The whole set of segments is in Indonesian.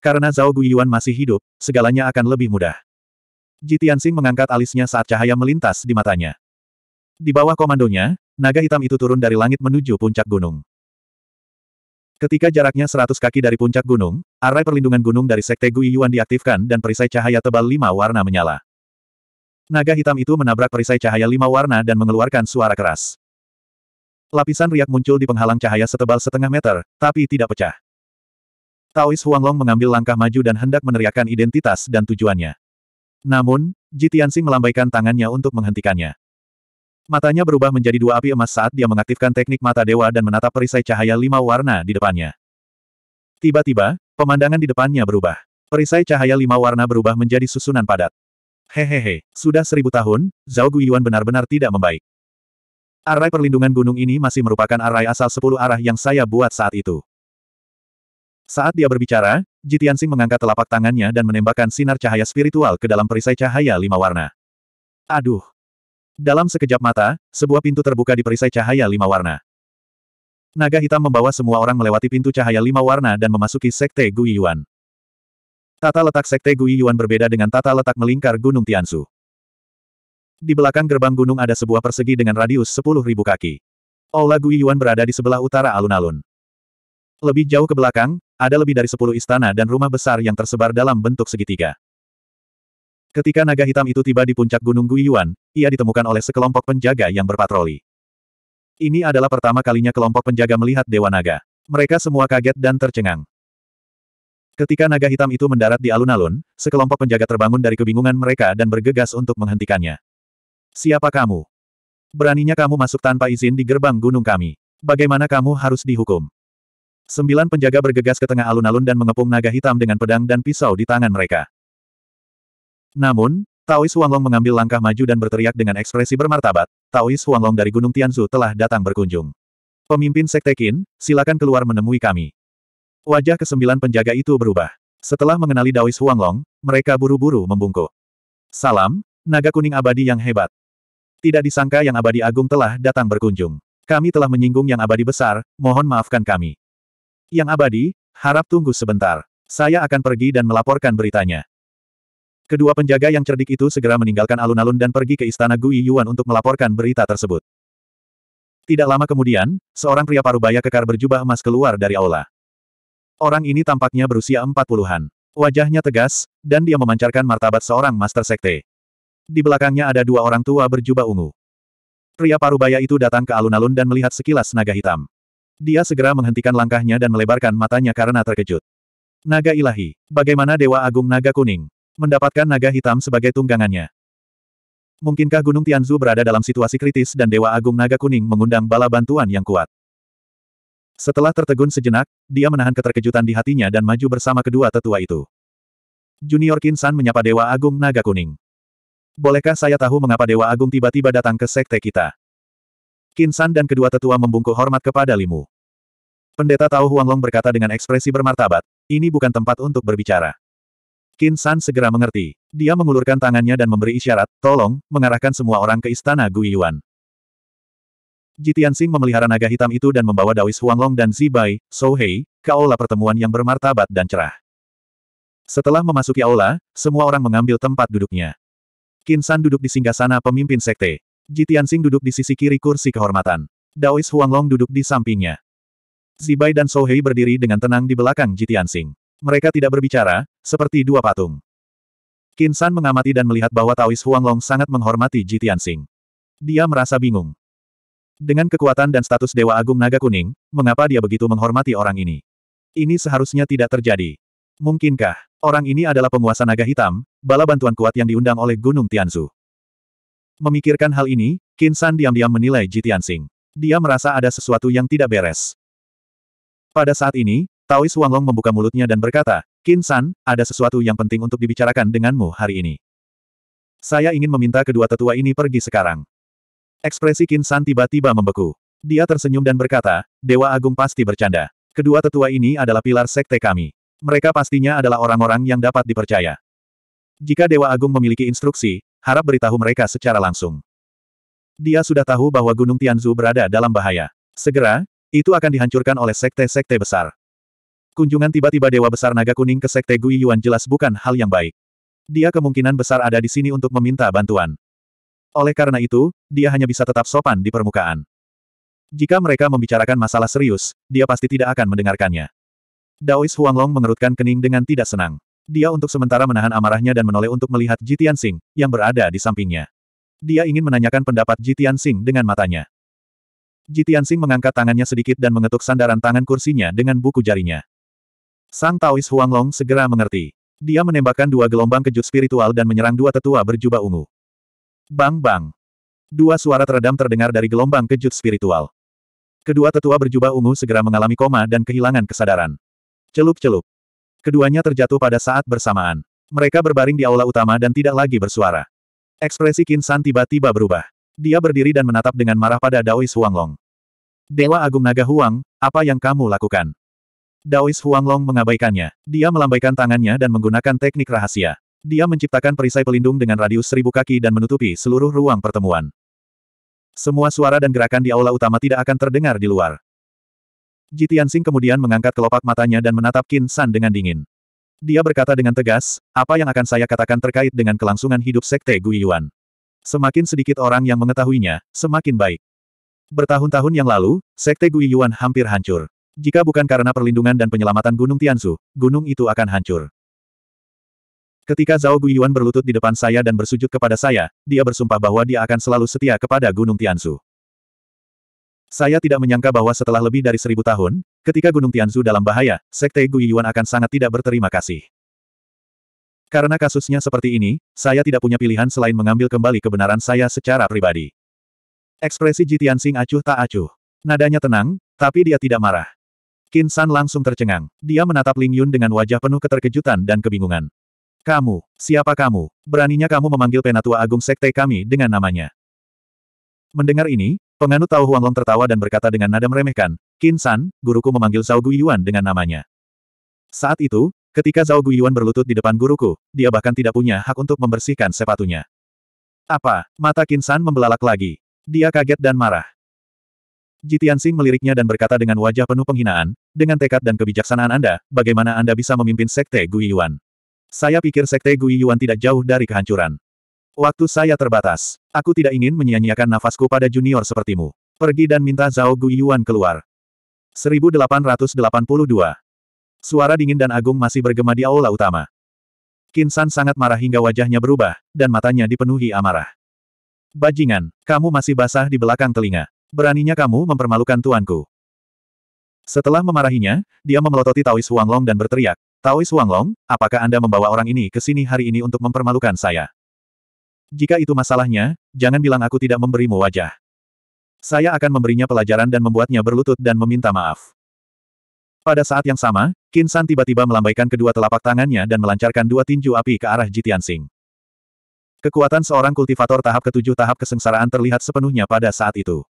Karena Zhao Guiyuan masih hidup, segalanya akan lebih mudah. Jitiansing mengangkat alisnya saat cahaya melintas di matanya. Di bawah komandonya, naga hitam itu turun dari langit menuju puncak gunung. Ketika jaraknya seratus kaki dari puncak gunung, arai perlindungan gunung dari Sekte Guiyuan diaktifkan dan perisai cahaya tebal lima warna menyala. Naga hitam itu menabrak perisai cahaya lima warna dan mengeluarkan suara keras. Lapisan riak muncul di penghalang cahaya setebal setengah meter, tapi tidak pecah. Taois Huanglong mengambil langkah maju dan hendak meneriakkan identitas dan tujuannya. Namun, Jitiansi melambaikan tangannya untuk menghentikannya. Matanya berubah menjadi dua api emas saat dia mengaktifkan teknik mata dewa dan menatap perisai cahaya lima warna di depannya. Tiba-tiba, pemandangan di depannya berubah. Perisai cahaya lima warna berubah menjadi susunan padat. Hehehe, sudah seribu tahun, Zhao Guiyuan benar-benar tidak membaik. Arai perlindungan gunung ini masih merupakan arai asal sepuluh arah yang saya buat saat itu. Saat dia berbicara, Jitiansing mengangkat telapak tangannya dan menembakkan sinar cahaya spiritual ke dalam perisai cahaya lima warna. Aduh! Dalam sekejap mata, sebuah pintu terbuka di perisai cahaya lima warna. Naga hitam membawa semua orang melewati pintu cahaya lima warna dan memasuki Sekte Gui Yuan. Tata letak Sekte Gui Yuan berbeda dengan tata letak melingkar Gunung Tiansu. Di belakang gerbang gunung ada sebuah persegi dengan radius 10.000 kaki. Aula Gui Yuan berada di sebelah utara alun-alun. Lebih jauh ke belakang, ada lebih dari sepuluh istana dan rumah besar yang tersebar dalam bentuk segitiga. Ketika naga hitam itu tiba di puncak Gunung Guiyuan, ia ditemukan oleh sekelompok penjaga yang berpatroli. Ini adalah pertama kalinya kelompok penjaga melihat Dewa Naga. Mereka semua kaget dan tercengang. Ketika naga hitam itu mendarat di alun-alun, sekelompok penjaga terbangun dari kebingungan mereka dan bergegas untuk menghentikannya. Siapa kamu? Beraninya kamu masuk tanpa izin di gerbang gunung kami. Bagaimana kamu harus dihukum? Sembilan penjaga bergegas ke tengah alun-alun dan mengepung naga hitam dengan pedang dan pisau di tangan mereka. Namun, Taois Huanglong mengambil langkah maju dan berteriak dengan ekspresi bermartabat, Taois Huanglong dari Gunung Tianzu telah datang berkunjung. Pemimpin Sekte Qin, silakan keluar menemui kami. Wajah kesembilan penjaga itu berubah. Setelah mengenali Taois Huanglong, mereka buru-buru membungkuk. Salam, naga kuning abadi yang hebat. Tidak disangka yang abadi agung telah datang berkunjung. Kami telah menyinggung yang abadi besar, mohon maafkan kami. Yang abadi, harap tunggu sebentar. Saya akan pergi dan melaporkan beritanya. Kedua penjaga yang cerdik itu segera meninggalkan alun-alun dan pergi ke istana Gui Yuan untuk melaporkan berita tersebut. Tidak lama kemudian, seorang pria parubaya kekar berjubah emas keluar dari aula. Orang ini tampaknya berusia empat puluhan. Wajahnya tegas, dan dia memancarkan martabat seorang master sekte. Di belakangnya ada dua orang tua berjubah ungu. Pria parubaya itu datang ke alun-alun dan melihat sekilas naga hitam. Dia segera menghentikan langkahnya dan melebarkan matanya karena terkejut. Naga ilahi. Bagaimana Dewa Agung Naga Kuning mendapatkan naga hitam sebagai tunggangannya? Mungkinkah Gunung Tianzu berada dalam situasi kritis dan Dewa Agung Naga Kuning mengundang bala bantuan yang kuat? Setelah tertegun sejenak, dia menahan keterkejutan di hatinya dan maju bersama kedua tetua itu. Junior Kinsan menyapa Dewa Agung Naga Kuning. Bolehkah saya tahu mengapa Dewa Agung tiba-tiba datang ke sekte kita? Qin dan kedua tetua membungkuk hormat kepada Limu. Pendeta Tao Huanglong berkata dengan ekspresi bermartabat, ini bukan tempat untuk berbicara. Qin San segera mengerti. Dia mengulurkan tangannya dan memberi isyarat, tolong, mengarahkan semua orang ke istana Guiyuan. Jitiansing memelihara naga hitam itu dan membawa Dawis Huanglong dan Zibai, Hei, ke aula pertemuan yang bermartabat dan cerah. Setelah memasuki aula, semua orang mengambil tempat duduknya. Kinsan duduk di singgasana pemimpin sekte. Ji Tianxing duduk di sisi kiri kursi kehormatan. Daois Huanglong duduk di sampingnya. Zibai dan Sohei berdiri dengan tenang di belakang Ji Tianxing. Mereka tidak berbicara, seperti dua patung. Kinsan mengamati dan melihat bahwa Taois Huanglong sangat menghormati Ji Tianxing. Dia merasa bingung. Dengan kekuatan dan status Dewa Agung Naga Kuning, mengapa dia begitu menghormati orang ini? Ini seharusnya tidak terjadi. Mungkinkah, orang ini adalah penguasa naga hitam, bala bantuan kuat yang diundang oleh Gunung Tianzu? Memikirkan hal ini, Qin San diam-diam menilai Tianxing. Dia merasa ada sesuatu yang tidak beres. Pada saat ini, Taois Wanglong membuka mulutnya dan berkata, Qin San, ada sesuatu yang penting untuk dibicarakan denganmu hari ini. Saya ingin meminta kedua tetua ini pergi sekarang. Ekspresi Qin San tiba-tiba membeku. Dia tersenyum dan berkata, Dewa Agung pasti bercanda. Kedua tetua ini adalah pilar sekte kami. Mereka pastinya adalah orang-orang yang dapat dipercaya. Jika Dewa Agung memiliki instruksi, harap beritahu mereka secara langsung. Dia sudah tahu bahwa Gunung Tianzu berada dalam bahaya. Segera, itu akan dihancurkan oleh sekte-sekte besar. Kunjungan tiba-tiba Dewa Besar Naga Kuning ke Sekte Gui Yuan jelas bukan hal yang baik. Dia kemungkinan besar ada di sini untuk meminta bantuan. Oleh karena itu, dia hanya bisa tetap sopan di permukaan. Jika mereka membicarakan masalah serius, dia pasti tidak akan mendengarkannya. Daois Huanglong mengerutkan kening dengan tidak senang. Dia untuk sementara menahan amarahnya dan menoleh untuk melihat Jitian Sing, yang berada di sampingnya. Dia ingin menanyakan pendapat Jitian Sing dengan matanya. Jitian Sing mengangkat tangannya sedikit dan mengetuk sandaran tangan kursinya dengan buku jarinya. Sang Taois Huanglong segera mengerti. Dia menembakkan dua gelombang kejut spiritual dan menyerang dua tetua berjubah ungu. Bang bang. Dua suara teredam terdengar dari gelombang kejut spiritual. Kedua tetua berjubah ungu segera mengalami koma dan kehilangan kesadaran. Celup-celup. Keduanya terjatuh pada saat bersamaan. Mereka berbaring di aula utama dan tidak lagi bersuara. Ekspresi Qin San tiba-tiba berubah. Dia berdiri dan menatap dengan marah pada Daois Huanglong. Dewa Agung Naga Huang, apa yang kamu lakukan? Daois Huanglong mengabaikannya. Dia melambaikan tangannya dan menggunakan teknik rahasia. Dia menciptakan perisai pelindung dengan radius seribu kaki dan menutupi seluruh ruang pertemuan. Semua suara dan gerakan di aula utama tidak akan terdengar di luar. Ji Tianxing kemudian mengangkat kelopak matanya dan menatap Qin San dengan dingin. Dia berkata dengan tegas, apa yang akan saya katakan terkait dengan kelangsungan hidup Sekte Guiyuan. Semakin sedikit orang yang mengetahuinya, semakin baik. Bertahun-tahun yang lalu, Sekte Guiyuan hampir hancur. Jika bukan karena perlindungan dan penyelamatan Gunung Tianzu, gunung itu akan hancur. Ketika Zhao Guiyuan berlutut di depan saya dan bersujud kepada saya, dia bersumpah bahwa dia akan selalu setia kepada Gunung Tianzu. Saya tidak menyangka bahwa setelah lebih dari seribu tahun, ketika Gunung Tianzu dalam bahaya, Sekte Guiyuan akan sangat tidak berterima kasih. Karena kasusnya seperti ini, saya tidak punya pilihan selain mengambil kembali kebenaran saya secara pribadi. Ekspresi Jitian Sing acuh tak acuh. Nadanya tenang, tapi dia tidak marah. Qin San langsung tercengang. Dia menatap Ling Yun dengan wajah penuh keterkejutan dan kebingungan. Kamu, siapa kamu? Beraninya kamu memanggil penatua agung sekte kami dengan namanya. Mendengar ini, Penganut Tao Huanglong tertawa dan berkata dengan nada meremehkan, Qin San, guruku memanggil Zhao Guiyuan dengan namanya. Saat itu, ketika Zhao Guiyuan berlutut di depan guruku, dia bahkan tidak punya hak untuk membersihkan sepatunya. Apa? Mata Qin San membelalak lagi. Dia kaget dan marah. Tianxing meliriknya dan berkata dengan wajah penuh penghinaan, dengan tekad dan kebijaksanaan Anda, bagaimana Anda bisa memimpin Sekte Guiyuan? Saya pikir Sekte Guiyuan tidak jauh dari kehancuran. Waktu saya terbatas. Aku tidak ingin menyia-nyiakan nafasku pada junior sepertimu. Pergi dan minta Zhao Guiyuan keluar. 1882. Suara dingin dan agung masih bergema di aula utama. Kinsan sangat marah hingga wajahnya berubah, dan matanya dipenuhi amarah. Bajingan, kamu masih basah di belakang telinga. Beraninya kamu mempermalukan tuanku. Setelah memarahinya, dia memelototi Taois Huanglong dan berteriak, Taois Huanglong, apakah Anda membawa orang ini ke sini hari ini untuk mempermalukan saya? Jika itu masalahnya, jangan bilang aku tidak memberimu wajah. Saya akan memberinya pelajaran dan membuatnya berlutut dan meminta maaf. Pada saat yang sama, Kinsan tiba-tiba melambaikan kedua telapak tangannya dan melancarkan dua tinju api ke arah Jitian Kekuatan seorang kultivator tahap ketujuh tahap kesengsaraan terlihat sepenuhnya pada saat itu.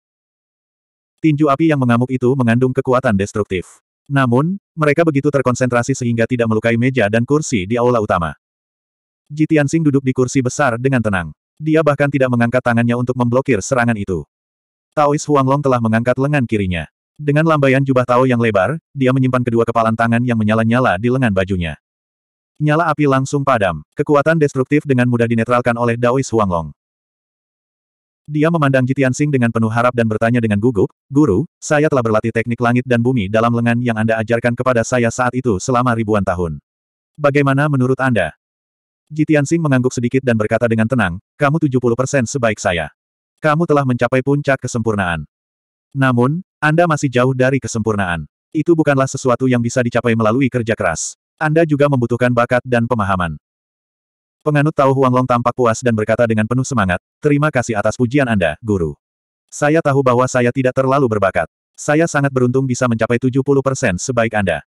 Tinju api yang mengamuk itu mengandung kekuatan destruktif. Namun, mereka begitu terkonsentrasi sehingga tidak melukai meja dan kursi di aula utama. Ji Tianxing duduk di kursi besar dengan tenang. Dia bahkan tidak mengangkat tangannya untuk memblokir serangan itu. Taois Huanglong telah mengangkat lengan kirinya. Dengan lambaian jubah Tao yang lebar, dia menyimpan kedua kepalan tangan yang menyala-nyala di lengan bajunya. Nyala api langsung padam. Kekuatan destruktif dengan mudah dinetralkan oleh Daois Huanglong. Dia memandang Jitian Jitiansing dengan penuh harap dan bertanya dengan gugup, Guru, saya telah berlatih teknik langit dan bumi dalam lengan yang Anda ajarkan kepada saya saat itu selama ribuan tahun. Bagaimana menurut Anda? Jitian Tianxing mengangguk sedikit dan berkata dengan tenang, kamu 70% sebaik saya. Kamu telah mencapai puncak kesempurnaan. Namun, Anda masih jauh dari kesempurnaan. Itu bukanlah sesuatu yang bisa dicapai melalui kerja keras. Anda juga membutuhkan bakat dan pemahaman. Penganut Tao Huanglong tampak puas dan berkata dengan penuh semangat, terima kasih atas pujian Anda, Guru. Saya tahu bahwa saya tidak terlalu berbakat. Saya sangat beruntung bisa mencapai 70% sebaik Anda.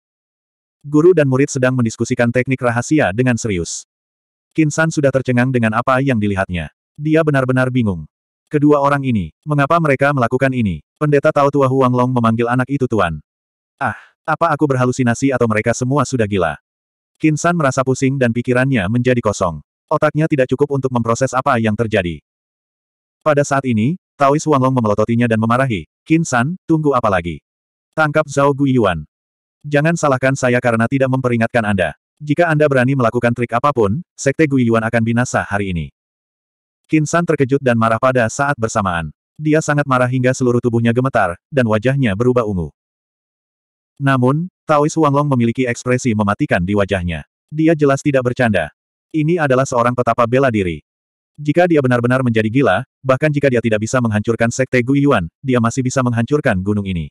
Guru dan murid sedang mendiskusikan teknik rahasia dengan serius. Kinsan sudah tercengang dengan apa yang dilihatnya. Dia benar-benar bingung. Kedua orang ini, mengapa mereka melakukan ini? Pendeta Tao Tua Huang Long memanggil anak itu tuan. Ah, apa aku berhalusinasi atau mereka semua sudah gila? Kinsan merasa pusing dan pikirannya menjadi kosong. Otaknya tidak cukup untuk memproses apa yang terjadi. Pada saat ini, Taois Long memelototinya dan memarahi, Kinsan, tunggu apa lagi? Tangkap Zhao Guiyuan. Jangan salahkan saya karena tidak memperingatkan Anda. Jika Anda berani melakukan trik apapun, Sekte Guiyuan akan binasa hari ini. Kinsan terkejut dan marah pada saat bersamaan. Dia sangat marah hingga seluruh tubuhnya gemetar, dan wajahnya berubah ungu. Namun, Taois Huanglong memiliki ekspresi mematikan di wajahnya. Dia jelas tidak bercanda. Ini adalah seorang petapa bela diri. Jika dia benar-benar menjadi gila, bahkan jika dia tidak bisa menghancurkan Sekte Guiyuan, dia masih bisa menghancurkan gunung ini.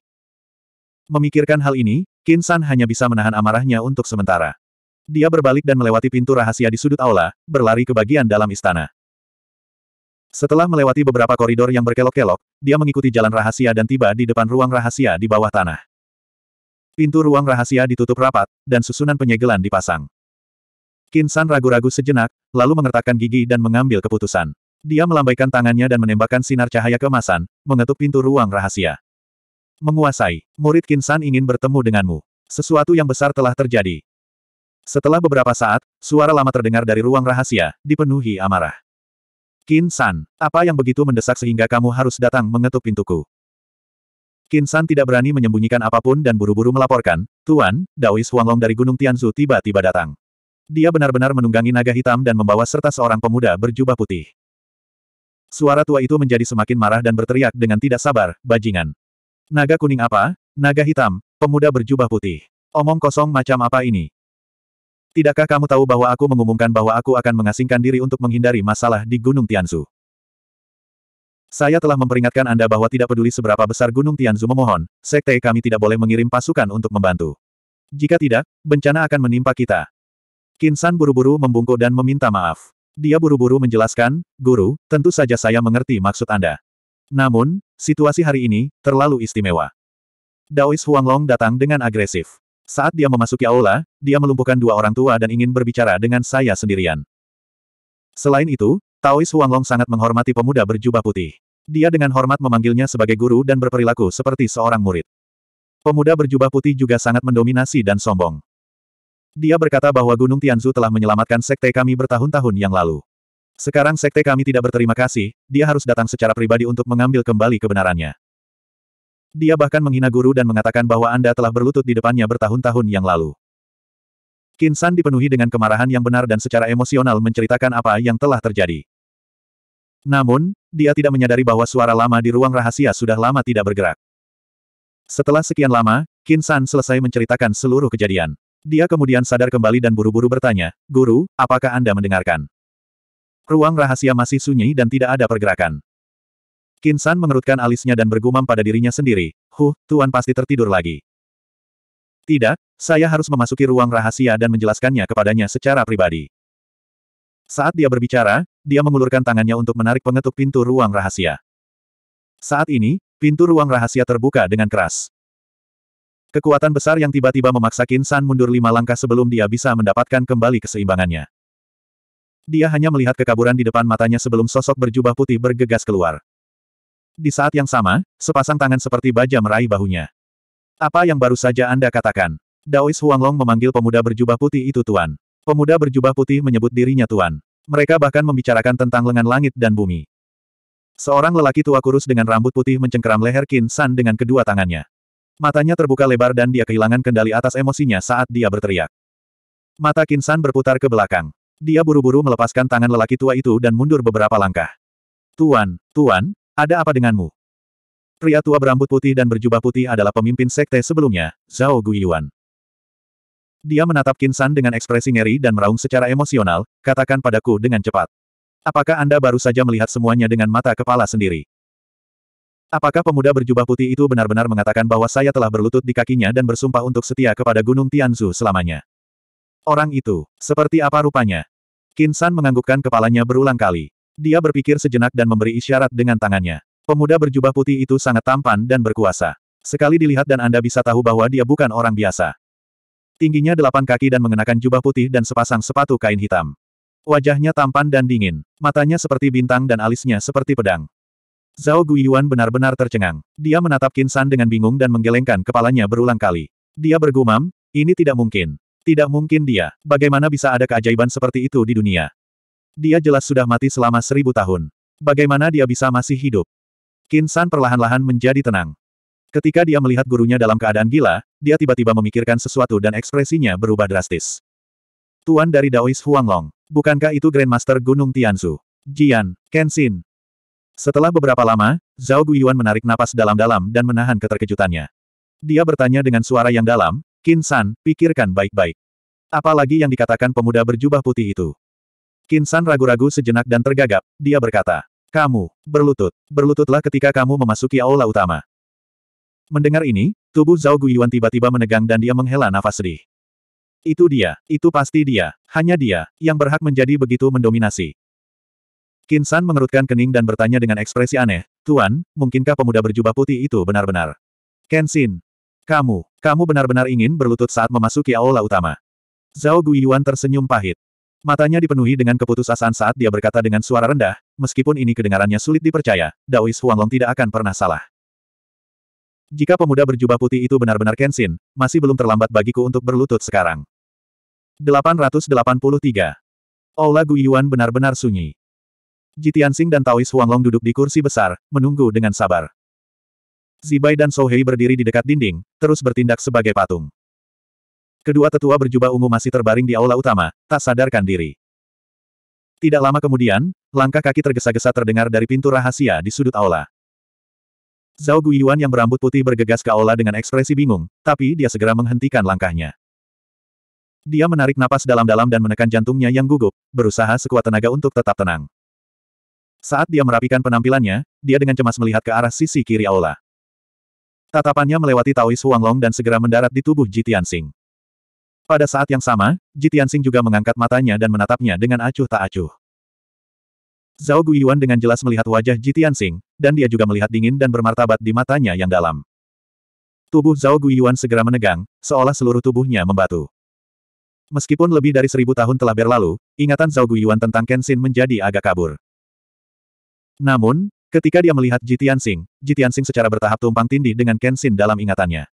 Memikirkan hal ini, Qin San hanya bisa menahan amarahnya untuk sementara. Dia berbalik dan melewati pintu rahasia di sudut aula, berlari ke bagian dalam istana. Setelah melewati beberapa koridor yang berkelok-kelok, dia mengikuti jalan rahasia dan tiba di depan ruang rahasia di bawah tanah. Pintu ruang rahasia ditutup rapat, dan susunan penyegelan dipasang. Kinsan ragu-ragu sejenak, lalu mengertakkan gigi dan mengambil keputusan. Dia melambaikan tangannya dan menembakkan sinar cahaya kemasan, mengetuk pintu ruang rahasia. Menguasai, murid Kinsan ingin bertemu denganmu. Sesuatu yang besar telah terjadi. Setelah beberapa saat, suara lama terdengar dari ruang rahasia, dipenuhi amarah. Qin San, apa yang begitu mendesak sehingga kamu harus datang mengetuk pintuku? Qin San tidak berani menyembunyikan apapun dan buru-buru melaporkan, Tuan, Daois Huanglong dari Gunung Tianzu tiba-tiba datang. Dia benar-benar menunggangi naga hitam dan membawa serta seorang pemuda berjubah putih. Suara tua itu menjadi semakin marah dan berteriak dengan tidak sabar, bajingan. Naga kuning apa? Naga hitam, pemuda berjubah putih. Omong kosong macam apa ini? Tidakkah kamu tahu bahwa aku mengumumkan bahwa aku akan mengasingkan diri untuk menghindari masalah di Gunung Tianzu? Saya telah memperingatkan Anda bahwa tidak peduli seberapa besar Gunung Tianzu memohon, sekte kami tidak boleh mengirim pasukan untuk membantu. Jika tidak, bencana akan menimpa kita. Kinsan buru-buru membungkuk dan meminta maaf. Dia buru-buru menjelaskan, Guru, tentu saja saya mengerti maksud Anda. Namun, situasi hari ini, terlalu istimewa. Daois Huanglong datang dengan agresif. Saat dia memasuki aula, dia melumpuhkan dua orang tua dan ingin berbicara dengan saya sendirian. Selain itu, Taois Huanglong sangat menghormati pemuda berjubah putih. Dia dengan hormat memanggilnya sebagai guru dan berperilaku seperti seorang murid. Pemuda berjubah putih juga sangat mendominasi dan sombong. Dia berkata bahwa Gunung Tianzu telah menyelamatkan sekte kami bertahun-tahun yang lalu. Sekarang sekte kami tidak berterima kasih, dia harus datang secara pribadi untuk mengambil kembali kebenarannya. Dia bahkan menghina guru dan mengatakan bahwa Anda telah berlutut di depannya bertahun-tahun yang lalu. Kinsan dipenuhi dengan kemarahan yang benar dan secara emosional menceritakan apa yang telah terjadi. Namun, dia tidak menyadari bahwa suara lama di ruang rahasia sudah lama tidak bergerak. Setelah sekian lama, Kinsan selesai menceritakan seluruh kejadian. Dia kemudian sadar kembali dan buru-buru bertanya, Guru, apakah Anda mendengarkan? Ruang rahasia masih sunyi dan tidak ada pergerakan. Kinsan mengerutkan alisnya dan bergumam pada dirinya sendiri, Huh, Tuan pasti tertidur lagi. Tidak, saya harus memasuki ruang rahasia dan menjelaskannya kepadanya secara pribadi. Saat dia berbicara, dia mengulurkan tangannya untuk menarik pengetuk pintu ruang rahasia. Saat ini, pintu ruang rahasia terbuka dengan keras. Kekuatan besar yang tiba-tiba memaksa Kinsan mundur lima langkah sebelum dia bisa mendapatkan kembali keseimbangannya. Dia hanya melihat kekaburan di depan matanya sebelum sosok berjubah putih bergegas keluar. Di saat yang sama, sepasang tangan seperti baja meraih bahunya. Apa yang baru saja Anda katakan? Daois Huanglong memanggil pemuda berjubah putih itu Tuan. Pemuda berjubah putih menyebut dirinya Tuan. Mereka bahkan membicarakan tentang lengan langit dan bumi. Seorang lelaki tua kurus dengan rambut putih mencengkeram leher Qin San dengan kedua tangannya. Matanya terbuka lebar dan dia kehilangan kendali atas emosinya saat dia berteriak. Mata Qin San berputar ke belakang. Dia buru-buru melepaskan tangan lelaki tua itu dan mundur beberapa langkah. Tuan, Tuan, ada apa denganmu? Pria tua berambut putih dan berjubah putih adalah pemimpin sekte sebelumnya, Zhao Guiyuan. Dia menatap Kinsan dengan ekspresi ngeri dan meraung secara emosional, katakan padaku dengan cepat. Apakah Anda baru saja melihat semuanya dengan mata kepala sendiri? Apakah pemuda berjubah putih itu benar-benar mengatakan bahwa saya telah berlutut di kakinya dan bersumpah untuk setia kepada Gunung Tianzu selamanya? Orang itu, seperti apa rupanya? Kinsan menganggukkan kepalanya berulang kali. Dia berpikir sejenak dan memberi isyarat dengan tangannya. Pemuda berjubah putih itu sangat tampan dan berkuasa. Sekali dilihat dan Anda bisa tahu bahwa dia bukan orang biasa. Tingginya delapan kaki dan mengenakan jubah putih dan sepasang sepatu kain hitam. Wajahnya tampan dan dingin, matanya seperti bintang dan alisnya seperti pedang. Zhao Guiyuan benar-benar tercengang. Dia menatap Qin San dengan bingung dan menggelengkan kepalanya berulang kali. Dia bergumam, ini tidak mungkin. Tidak mungkin dia, bagaimana bisa ada keajaiban seperti itu di dunia. Dia jelas sudah mati selama seribu tahun. Bagaimana dia bisa masih hidup? Qin San perlahan-lahan menjadi tenang. Ketika dia melihat gurunya dalam keadaan gila, dia tiba-tiba memikirkan sesuatu dan ekspresinya berubah drastis. Tuan dari Daois Huanglong. Bukankah itu Grandmaster Gunung Tianzu? Jian, Kenshin. Setelah beberapa lama, Zhao Guiyuan menarik napas dalam-dalam dan menahan keterkejutannya. Dia bertanya dengan suara yang dalam, Qin San, pikirkan baik-baik. Apalagi yang dikatakan pemuda berjubah putih itu. Kin San ragu-ragu sejenak dan tergagap, dia berkata, Kamu, berlutut, berlututlah ketika kamu memasuki aula utama. Mendengar ini, tubuh Zhao Guiyuan tiba-tiba menegang dan dia menghela nafas sedih. Itu dia, itu pasti dia, hanya dia, yang berhak menjadi begitu mendominasi. Kinsan San mengerutkan kening dan bertanya dengan ekspresi aneh, Tuan, mungkinkah pemuda berjubah putih itu benar-benar? Kenshin, kamu, kamu benar-benar ingin berlutut saat memasuki aula utama. Zhao Guiyuan tersenyum pahit. Matanya dipenuhi dengan keputusasaan saat dia berkata dengan suara rendah, meskipun ini kedengarannya sulit dipercaya, Daois Huanglong tidak akan pernah salah. Jika pemuda berjubah putih itu benar-benar Kenshin, masih belum terlambat bagiku untuk berlutut sekarang. 883. Aula Guiyuan benar-benar sunyi. Jitiansing dan Taois Huanglong duduk di kursi besar, menunggu dengan sabar. Zibai dan Sohei berdiri di dekat dinding, terus bertindak sebagai patung. Kedua tetua berjubah ungu masih terbaring di aula utama, tak sadarkan diri. Tidak lama kemudian, langkah kaki tergesa-gesa terdengar dari pintu rahasia di sudut aula. Zhao Guiyuan yang berambut putih bergegas ke aula dengan ekspresi bingung, tapi dia segera menghentikan langkahnya. Dia menarik napas dalam-dalam dan menekan jantungnya yang gugup, berusaha sekuat tenaga untuk tetap tenang. Saat dia merapikan penampilannya, dia dengan cemas melihat ke arah sisi kiri aula. Tatapannya melewati Taois Huanglong dan segera mendarat di tubuh Jitian Sing. Pada saat yang sama, Jitiansing juga mengangkat matanya dan menatapnya dengan acuh tak acuh. Zhao Guiyuan dengan jelas melihat wajah Jitiansing, dan dia juga melihat dingin dan bermartabat di matanya yang dalam. Tubuh Zhao Guiyuan segera menegang, seolah seluruh tubuhnya membatu. Meskipun lebih dari seribu tahun telah berlalu, ingatan Zhao Guiyuan tentang Kenshin menjadi agak kabur. Namun, ketika dia melihat Jitiansing, Jitiansing secara bertahap tumpang tindih dengan Kenshin dalam ingatannya.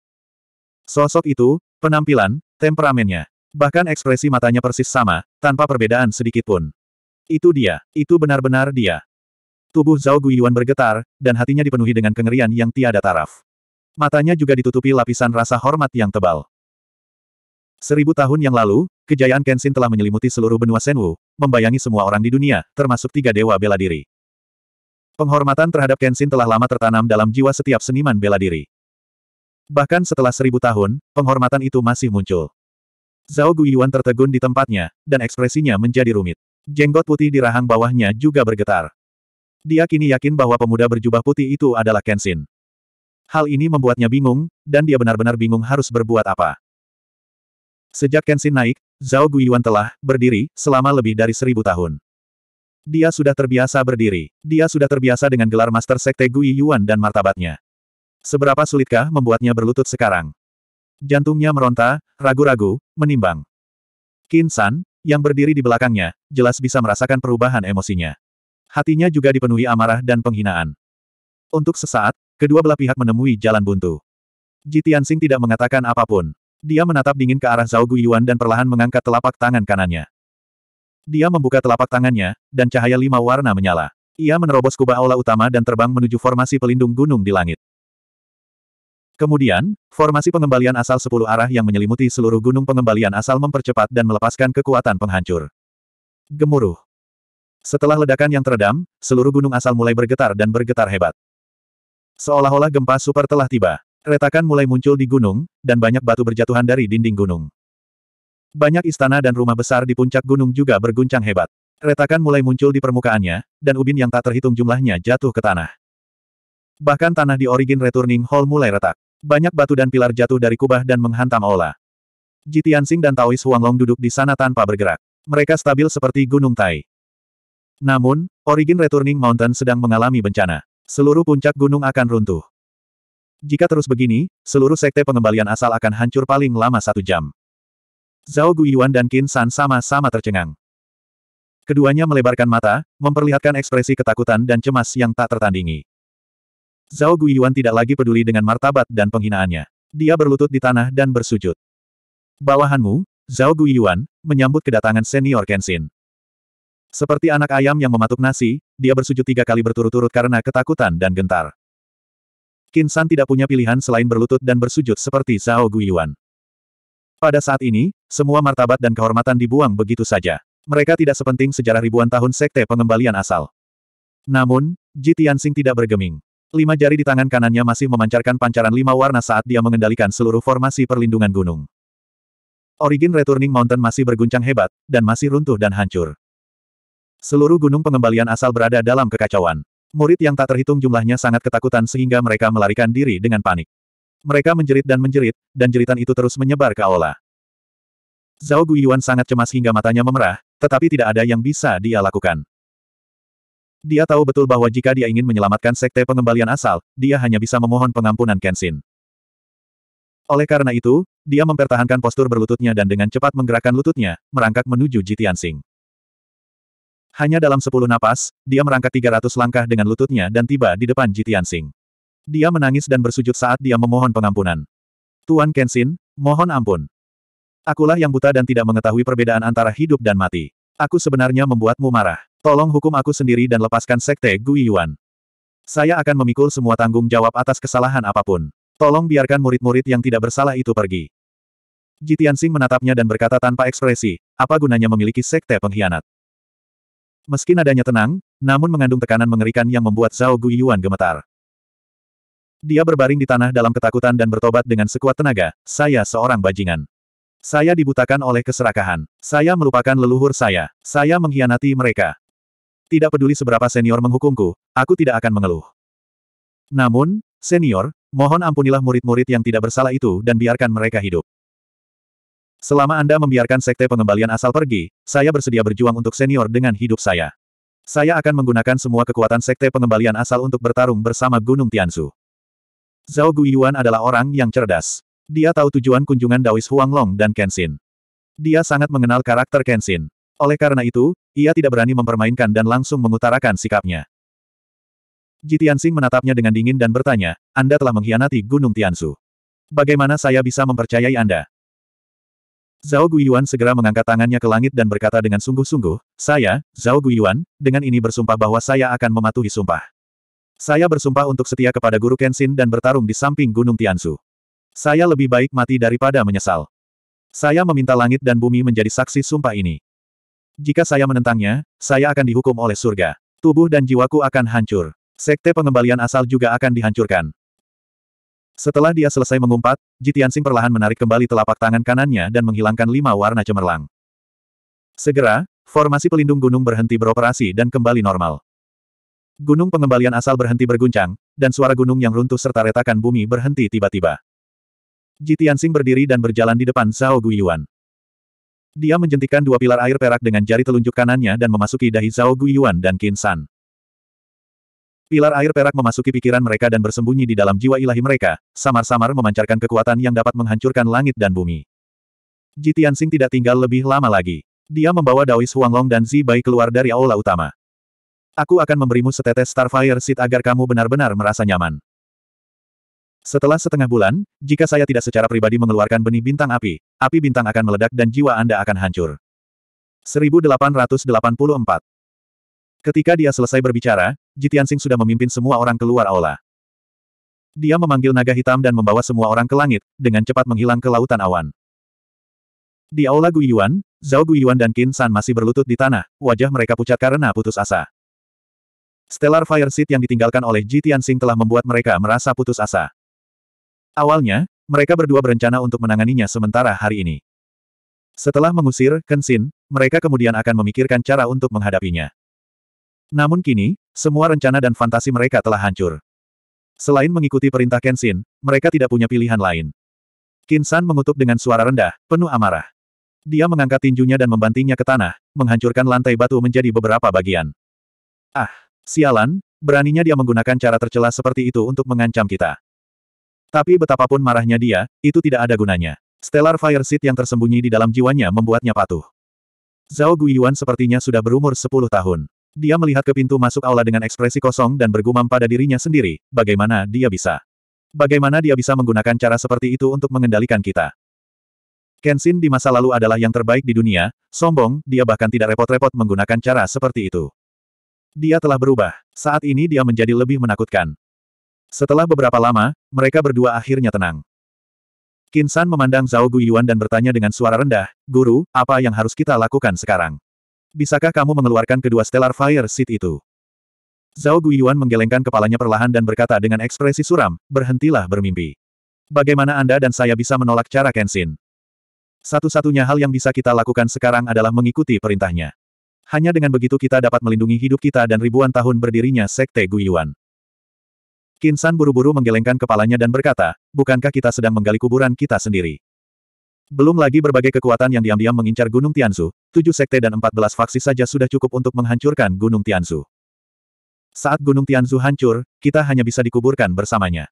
Sosok itu, penampilan, Temperamennya. Bahkan ekspresi matanya persis sama, tanpa perbedaan sedikit pun. Itu dia, itu benar-benar dia. Tubuh Zhao Guiyuan bergetar, dan hatinya dipenuhi dengan kengerian yang tiada taraf. Matanya juga ditutupi lapisan rasa hormat yang tebal. Seribu tahun yang lalu, kejayaan Kenshin telah menyelimuti seluruh benua Senwu, membayangi semua orang di dunia, termasuk tiga dewa bela diri. Penghormatan terhadap Kenshin telah lama tertanam dalam jiwa setiap seniman bela diri. Bahkan setelah seribu tahun, penghormatan itu masih muncul. Zhao Guiyuan tertegun di tempatnya, dan ekspresinya menjadi rumit. Jenggot putih di rahang bawahnya juga bergetar. Dia kini yakin bahwa pemuda berjubah putih itu adalah Kenshin. Hal ini membuatnya bingung, dan dia benar-benar bingung harus berbuat apa. Sejak Kenshin naik, Zhao Guiyuan telah berdiri selama lebih dari seribu tahun. Dia sudah terbiasa berdiri. Dia sudah terbiasa dengan gelar Master Sekte Guiyuan dan martabatnya. Seberapa sulitkah membuatnya berlutut sekarang? Jantungnya meronta, ragu-ragu, menimbang. Qin San, yang berdiri di belakangnya, jelas bisa merasakan perubahan emosinya. Hatinya juga dipenuhi amarah dan penghinaan. Untuk sesaat, kedua belah pihak menemui jalan buntu. Ji Tianxing tidak mengatakan apapun. Dia menatap dingin ke arah Zhao Guiyuan dan perlahan mengangkat telapak tangan kanannya. Dia membuka telapak tangannya, dan cahaya lima warna menyala. Ia menerobos kubah aula utama dan terbang menuju formasi pelindung gunung di langit. Kemudian, formasi pengembalian asal sepuluh arah yang menyelimuti seluruh gunung pengembalian asal mempercepat dan melepaskan kekuatan penghancur. Gemuruh. Setelah ledakan yang teredam, seluruh gunung asal mulai bergetar dan bergetar hebat. Seolah-olah gempa super telah tiba. Retakan mulai muncul di gunung, dan banyak batu berjatuhan dari dinding gunung. Banyak istana dan rumah besar di puncak gunung juga berguncang hebat. Retakan mulai muncul di permukaannya, dan ubin yang tak terhitung jumlahnya jatuh ke tanah. Bahkan tanah di origin returning hall mulai retak. Banyak batu dan pilar jatuh dari kubah dan menghantam aula. Ji Tianxing dan Taois Huanglong duduk di sana tanpa bergerak. Mereka stabil seperti gunung Tai. Namun, Origin Returning Mountain sedang mengalami bencana. Seluruh puncak gunung akan runtuh. Jika terus begini, seluruh sekte pengembalian asal akan hancur paling lama satu jam. Zhao Guiyuan dan Qin San sama-sama tercengang. Keduanya melebarkan mata, memperlihatkan ekspresi ketakutan dan cemas yang tak tertandingi. Zhao Guiyuan tidak lagi peduli dengan martabat dan penghinaannya. Dia berlutut di tanah dan bersujud. Bawahanmu, Zhao Guiyuan, menyambut kedatangan senior Kenshin. Seperti anak ayam yang mematuk nasi, dia bersujud tiga kali berturut-turut karena ketakutan dan gentar. Kinsan tidak punya pilihan selain berlutut dan bersujud seperti Zhao Guiyuan. Pada saat ini, semua martabat dan kehormatan dibuang begitu saja. Mereka tidak sepenting sejarah ribuan tahun sekte pengembalian asal. Namun, Ji Tianxing tidak bergeming. Lima jari di tangan kanannya masih memancarkan pancaran lima warna saat dia mengendalikan seluruh formasi perlindungan gunung. Origin Returning Mountain masih berguncang hebat, dan masih runtuh dan hancur. Seluruh gunung pengembalian asal berada dalam kekacauan. Murid yang tak terhitung jumlahnya sangat ketakutan sehingga mereka melarikan diri dengan panik. Mereka menjerit dan menjerit, dan jeritan itu terus menyebar ke aula. Zhao Guiyuan sangat cemas hingga matanya memerah, tetapi tidak ada yang bisa dia lakukan. Dia tahu betul bahwa jika dia ingin menyelamatkan sekte pengembalian asal, dia hanya bisa memohon pengampunan Kenshin. Oleh karena itu, dia mempertahankan postur berlututnya dan dengan cepat menggerakkan lututnya, merangkak menuju Jitian Hanya dalam sepuluh napas, dia merangkak tiga ratus langkah dengan lututnya dan tiba di depan Jitian Dia menangis dan bersujud saat dia memohon pengampunan. Tuan Kenshin, mohon ampun. Akulah yang buta dan tidak mengetahui perbedaan antara hidup dan mati. Aku sebenarnya membuatmu marah. Tolong hukum aku sendiri dan lepaskan Sekte Gui Yuan. Saya akan memikul semua tanggung jawab atas kesalahan apapun. Tolong biarkan murid-murid yang tidak bersalah itu pergi. Jitiansing menatapnya dan berkata tanpa ekspresi, apa gunanya memiliki Sekte pengkhianat? Meski nadanya tenang, namun mengandung tekanan mengerikan yang membuat Zhao Guiyuan gemetar. Dia berbaring di tanah dalam ketakutan dan bertobat dengan sekuat tenaga, saya seorang bajingan. Saya dibutakan oleh keserakahan. Saya melupakan leluhur saya. Saya mengkhianati mereka. Tidak peduli seberapa senior menghukumku, aku tidak akan mengeluh. Namun, senior, mohon ampunilah murid-murid yang tidak bersalah itu dan biarkan mereka hidup. Selama Anda membiarkan sekte pengembalian asal pergi, saya bersedia berjuang untuk senior dengan hidup saya. Saya akan menggunakan semua kekuatan sekte pengembalian asal untuk bertarung bersama Gunung Tianzu. Zhao Guiyuan adalah orang yang cerdas. Dia tahu tujuan kunjungan Daois Huanglong dan Kenshin. Dia sangat mengenal karakter Kenshin. Oleh karena itu, ia tidak berani mempermainkan dan langsung mengutarakan sikapnya. Ji Tianxing menatapnya dengan dingin dan bertanya, Anda telah mengkhianati Gunung Tianzu. Bagaimana saya bisa mempercayai Anda? Zhao Guiyuan segera mengangkat tangannya ke langit dan berkata dengan sungguh-sungguh, Saya, Zhao Guiyuan, dengan ini bersumpah bahwa saya akan mematuhi sumpah. Saya bersumpah untuk setia kepada Guru Kenshin dan bertarung di samping Gunung Tianzu. Saya lebih baik mati daripada menyesal. Saya meminta langit dan bumi menjadi saksi sumpah ini. Jika saya menentangnya, saya akan dihukum oleh surga. Tubuh dan jiwaku akan hancur. Sekte pengembalian asal juga akan dihancurkan. Setelah dia selesai mengumpat, Jitiansing perlahan menarik kembali telapak tangan kanannya dan menghilangkan lima warna cemerlang. Segera, formasi pelindung gunung berhenti beroperasi dan kembali normal. Gunung pengembalian asal berhenti berguncang, dan suara gunung yang runtuh serta retakan bumi berhenti tiba-tiba. Jitiansing berdiri dan berjalan di depan Zhao Guiyuan. Dia menjentikan dua pilar air perak dengan jari telunjuk kanannya dan memasuki dahi Zhao Guiyuan dan Qin San. Pilar air perak memasuki pikiran mereka dan bersembunyi di dalam jiwa ilahi mereka, samar-samar memancarkan kekuatan yang dapat menghancurkan langit dan bumi. Ji Tianxing tidak tinggal lebih lama lagi. Dia membawa Daois Huanglong dan Zi Bai keluar dari aula utama. Aku akan memberimu setetes Starfire Seed agar kamu benar-benar merasa nyaman. Setelah setengah bulan, jika saya tidak secara pribadi mengeluarkan benih bintang api, api bintang akan meledak dan jiwa Anda akan hancur. 1884 Ketika dia selesai berbicara, Jitiansing sudah memimpin semua orang keluar aula. Dia memanggil naga hitam dan membawa semua orang ke langit, dengan cepat menghilang ke lautan awan. Di aula Guiyuan, Zhao Guiyuan dan Qin San masih berlutut di tanah, wajah mereka pucat karena putus asa. Stellar Fire Seed yang ditinggalkan oleh Jitiansing telah membuat mereka merasa putus asa. Awalnya, mereka berdua berencana untuk menanganinya sementara hari ini. Setelah mengusir Kenshin, mereka kemudian akan memikirkan cara untuk menghadapinya. Namun kini, semua rencana dan fantasi mereka telah hancur. Selain mengikuti perintah Kenshin, mereka tidak punya pilihan lain. Kinsan mengutuk dengan suara rendah, penuh amarah. Dia mengangkat tinjunya dan membantingnya ke tanah, menghancurkan lantai batu menjadi beberapa bagian. Ah, sialan, beraninya dia menggunakan cara tercela seperti itu untuk mengancam kita. Tapi betapapun marahnya dia, itu tidak ada gunanya. Stellar Fire Seed yang tersembunyi di dalam jiwanya membuatnya patuh. Zhao Guiyuan sepertinya sudah berumur 10 tahun. Dia melihat ke pintu masuk aula dengan ekspresi kosong dan bergumam pada dirinya sendiri, bagaimana dia bisa. Bagaimana dia bisa menggunakan cara seperti itu untuk mengendalikan kita. Kenshin di masa lalu adalah yang terbaik di dunia, sombong, dia bahkan tidak repot-repot menggunakan cara seperti itu. Dia telah berubah. Saat ini dia menjadi lebih menakutkan. Setelah beberapa lama, mereka berdua akhirnya tenang. Kinsan memandang Zhao Guiyuan dan bertanya dengan suara rendah, Guru, apa yang harus kita lakukan sekarang? Bisakah kamu mengeluarkan kedua Stellar Fire Seed itu? Zhao Guiyuan menggelengkan kepalanya perlahan dan berkata dengan ekspresi suram, berhentilah bermimpi. Bagaimana Anda dan saya bisa menolak cara Kenshin? Satu-satunya hal yang bisa kita lakukan sekarang adalah mengikuti perintahnya. Hanya dengan begitu kita dapat melindungi hidup kita dan ribuan tahun berdirinya Sekte Guiyuan. Kinsan buru-buru menggelengkan kepalanya dan berkata, bukankah kita sedang menggali kuburan kita sendiri? Belum lagi berbagai kekuatan yang diam-diam mengincar Gunung Tianzu, tujuh sekte dan empat belas faksi saja sudah cukup untuk menghancurkan Gunung Tianzu. Saat Gunung Tianzu hancur, kita hanya bisa dikuburkan bersamanya.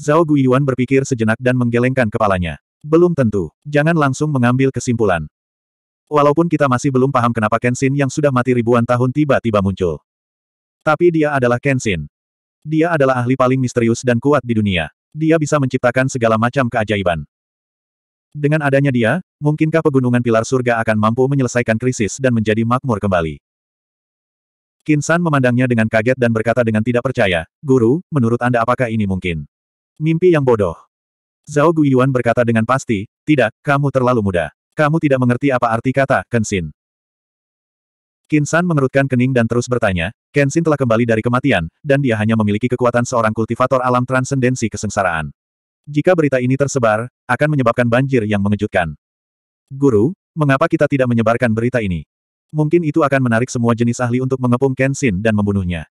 Zhao Guiyuan berpikir sejenak dan menggelengkan kepalanya. Belum tentu, jangan langsung mengambil kesimpulan. Walaupun kita masih belum paham kenapa Kenshin yang sudah mati ribuan tahun tiba-tiba muncul. Tapi dia adalah Kenshin. Dia adalah ahli paling misterius dan kuat di dunia. Dia bisa menciptakan segala macam keajaiban. Dengan adanya dia, mungkinkah pegunungan pilar surga akan mampu menyelesaikan krisis dan menjadi makmur kembali? Kinsan memandangnya dengan kaget dan berkata dengan tidak percaya, Guru, menurut Anda apakah ini mungkin? Mimpi yang bodoh. Zhao Guiyuan berkata dengan pasti, tidak, kamu terlalu muda. Kamu tidak mengerti apa arti kata, Kensin. Kinsan mengerutkan kening dan terus bertanya, Kenshin telah kembali dari kematian, dan dia hanya memiliki kekuatan seorang kultivator alam transendensi kesengsaraan. Jika berita ini tersebar, akan menyebabkan banjir yang mengejutkan. Guru, mengapa kita tidak menyebarkan berita ini? Mungkin itu akan menarik semua jenis ahli untuk mengepung Kenshin dan membunuhnya.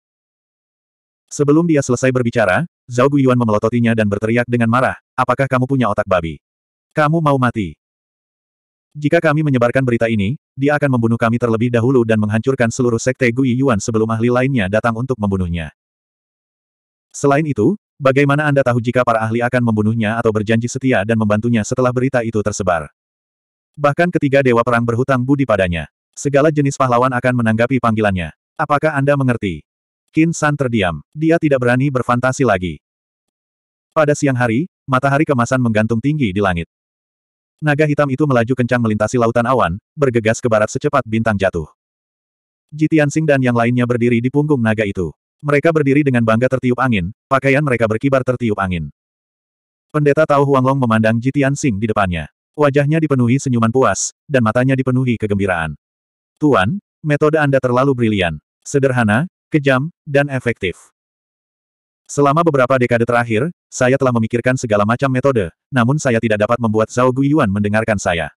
Sebelum dia selesai berbicara, Zhao Guyuan memelototinya dan berteriak dengan marah, apakah kamu punya otak babi? Kamu mau mati? Jika kami menyebarkan berita ini, dia akan membunuh kami terlebih dahulu dan menghancurkan seluruh sekte Gui Yuan sebelum ahli lainnya datang untuk membunuhnya. Selain itu, bagaimana Anda tahu jika para ahli akan membunuhnya atau berjanji setia dan membantunya setelah berita itu tersebar? Bahkan ketiga dewa perang berhutang budi padanya. Segala jenis pahlawan akan menanggapi panggilannya. Apakah Anda mengerti? Qin San terdiam. Dia tidak berani berfantasi lagi. Pada siang hari, matahari kemasan menggantung tinggi di langit. Naga hitam itu melaju kencang melintasi lautan awan, bergegas ke barat secepat bintang jatuh. Jitian Sing dan yang lainnya berdiri di punggung naga itu. Mereka berdiri dengan bangga tertiup angin, pakaian mereka berkibar tertiup angin. Pendeta Tao Huanglong memandang Jitian Sing di depannya. Wajahnya dipenuhi senyuman puas, dan matanya dipenuhi kegembiraan. Tuan, metode Anda terlalu brilian, sederhana, kejam, dan efektif. Selama beberapa dekade terakhir, saya telah memikirkan segala macam metode, namun saya tidak dapat membuat Zhao Guiyuan mendengarkan saya.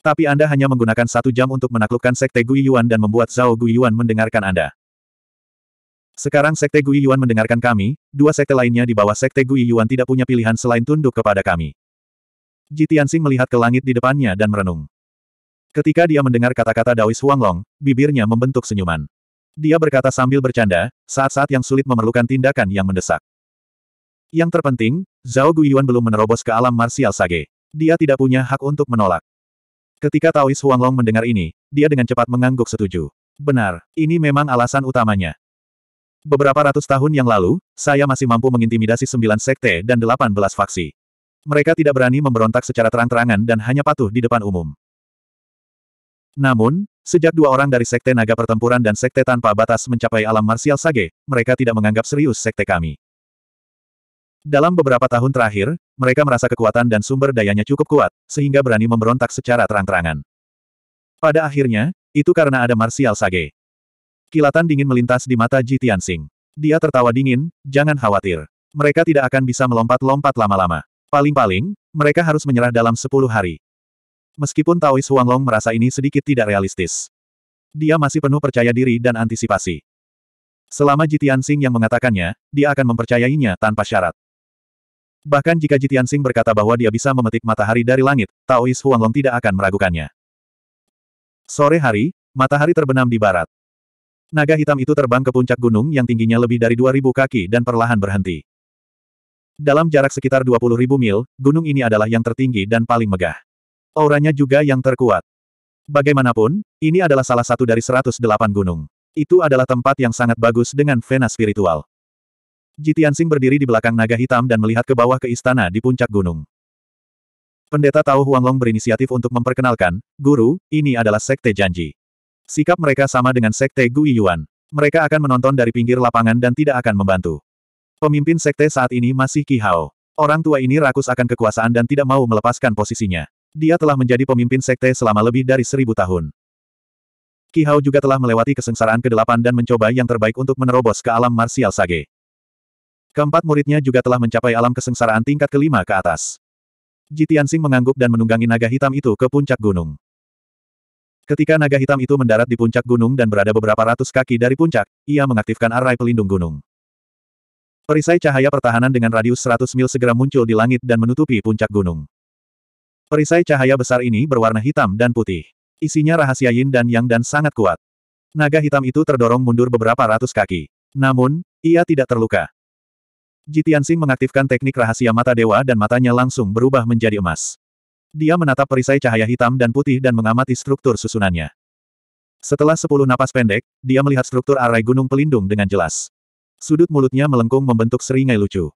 Tapi Anda hanya menggunakan satu jam untuk menaklukkan Sekte Guiyuan dan membuat Zhao Guiyuan mendengarkan Anda. Sekarang Sekte Guiyuan mendengarkan kami, dua sekte lainnya di bawah Sekte Guiyuan tidak punya pilihan selain tunduk kepada kami. Jitiansing melihat ke langit di depannya dan merenung. Ketika dia mendengar kata-kata Daois Huanglong, bibirnya membentuk senyuman. Dia berkata sambil bercanda, saat-saat yang sulit memerlukan tindakan yang mendesak. Yang terpenting, Zhao Guiyuan belum menerobos ke alam marsial sage. Dia tidak punya hak untuk menolak. Ketika Taois Huanglong mendengar ini, dia dengan cepat mengangguk setuju. Benar, ini memang alasan utamanya. Beberapa ratus tahun yang lalu, saya masih mampu mengintimidasi sembilan sekte dan delapan belas faksi. Mereka tidak berani memberontak secara terang-terangan dan hanya patuh di depan umum. Namun, sejak dua orang dari Sekte Naga Pertempuran dan Sekte Tanpa Batas mencapai alam marsial Sage, mereka tidak menganggap serius Sekte kami. Dalam beberapa tahun terakhir, mereka merasa kekuatan dan sumber dayanya cukup kuat, sehingga berani memberontak secara terang-terangan. Pada akhirnya, itu karena ada Marsial Sage. Kilatan dingin melintas di mata Ji Tianxing. Dia tertawa dingin, jangan khawatir. Mereka tidak akan bisa melompat-lompat lama-lama. Paling-paling, mereka harus menyerah dalam sepuluh hari meskipun Taois Huanglong merasa ini sedikit tidak realistis. Dia masih penuh percaya diri dan antisipasi. Selama Jitian Sing yang mengatakannya, dia akan mempercayainya tanpa syarat. Bahkan jika Jitian Sing berkata bahwa dia bisa memetik matahari dari langit, Taois Huanglong tidak akan meragukannya. Sore hari, matahari terbenam di barat. Naga hitam itu terbang ke puncak gunung yang tingginya lebih dari 2.000 kaki dan perlahan berhenti. Dalam jarak sekitar 20.000 mil, gunung ini adalah yang tertinggi dan paling megah. Auranya juga yang terkuat. Bagaimanapun, ini adalah salah satu dari 108 gunung. Itu adalah tempat yang sangat bagus dengan vena spiritual. Jitiansing berdiri di belakang naga hitam dan melihat ke bawah ke istana di puncak gunung. Pendeta Tao Huanglong berinisiatif untuk memperkenalkan, Guru, ini adalah Sekte Janji. Sikap mereka sama dengan Sekte Gui Yuan. Mereka akan menonton dari pinggir lapangan dan tidak akan membantu. Pemimpin Sekte saat ini masih Ki Hao. Orang tua ini rakus akan kekuasaan dan tidak mau melepaskan posisinya. Dia telah menjadi pemimpin sekte selama lebih dari seribu tahun. Ki Hao juga telah melewati kesengsaraan ke-8 dan mencoba yang terbaik untuk menerobos ke alam marsial sage. Keempat muridnya juga telah mencapai alam kesengsaraan tingkat kelima ke atas. Jitiansing mengangguk dan menunggangi naga hitam itu ke puncak gunung. Ketika naga hitam itu mendarat di puncak gunung dan berada beberapa ratus kaki dari puncak, ia mengaktifkan arai pelindung gunung. Perisai cahaya pertahanan dengan radius 100 mil segera muncul di langit dan menutupi puncak gunung. Perisai cahaya besar ini berwarna hitam dan putih. Isinya rahasia yin dan yang dan sangat kuat. Naga hitam itu terdorong mundur beberapa ratus kaki. Namun, ia tidak terluka. Jitiansing mengaktifkan teknik rahasia mata dewa dan matanya langsung berubah menjadi emas. Dia menatap perisai cahaya hitam dan putih dan mengamati struktur susunannya. Setelah sepuluh napas pendek, dia melihat struktur arai gunung pelindung dengan jelas. Sudut mulutnya melengkung membentuk seringai lucu.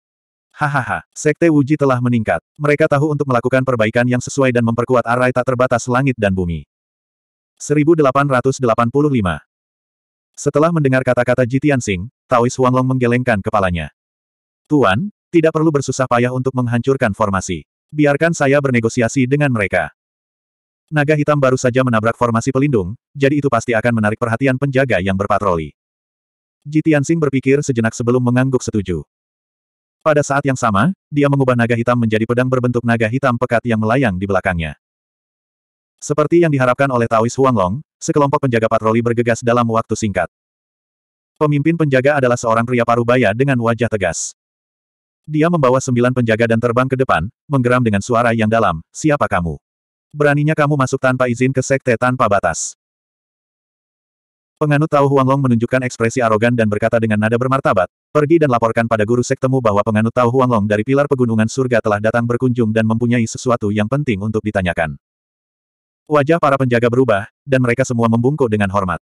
Hahaha, Sekte Wuji telah meningkat. Mereka tahu untuk melakukan perbaikan yang sesuai dan memperkuat arai tak terbatas langit dan bumi. 1885 Setelah mendengar kata-kata Jitian Sing, Taois Huanglong menggelengkan kepalanya. Tuan, tidak perlu bersusah payah untuk menghancurkan formasi. Biarkan saya bernegosiasi dengan mereka. Naga hitam baru saja menabrak formasi pelindung, jadi itu pasti akan menarik perhatian penjaga yang berpatroli. Jitian Sing berpikir sejenak sebelum mengangguk setuju. Pada saat yang sama, dia mengubah naga hitam menjadi pedang berbentuk naga hitam pekat yang melayang di belakangnya. Seperti yang diharapkan oleh Taois Huanglong, sekelompok penjaga patroli bergegas dalam waktu singkat. Pemimpin penjaga adalah seorang pria parubaya dengan wajah tegas. Dia membawa sembilan penjaga dan terbang ke depan, menggeram dengan suara yang dalam, siapa kamu? Beraninya kamu masuk tanpa izin ke sekte tanpa batas. Penganut Tao Huanglong menunjukkan ekspresi arogan dan berkata dengan nada bermartabat, pergi dan laporkan pada guru sektemu bahwa penganut Tao Huanglong dari pilar pegunungan surga telah datang berkunjung dan mempunyai sesuatu yang penting untuk ditanyakan. Wajah para penjaga berubah, dan mereka semua membungkuk dengan hormat.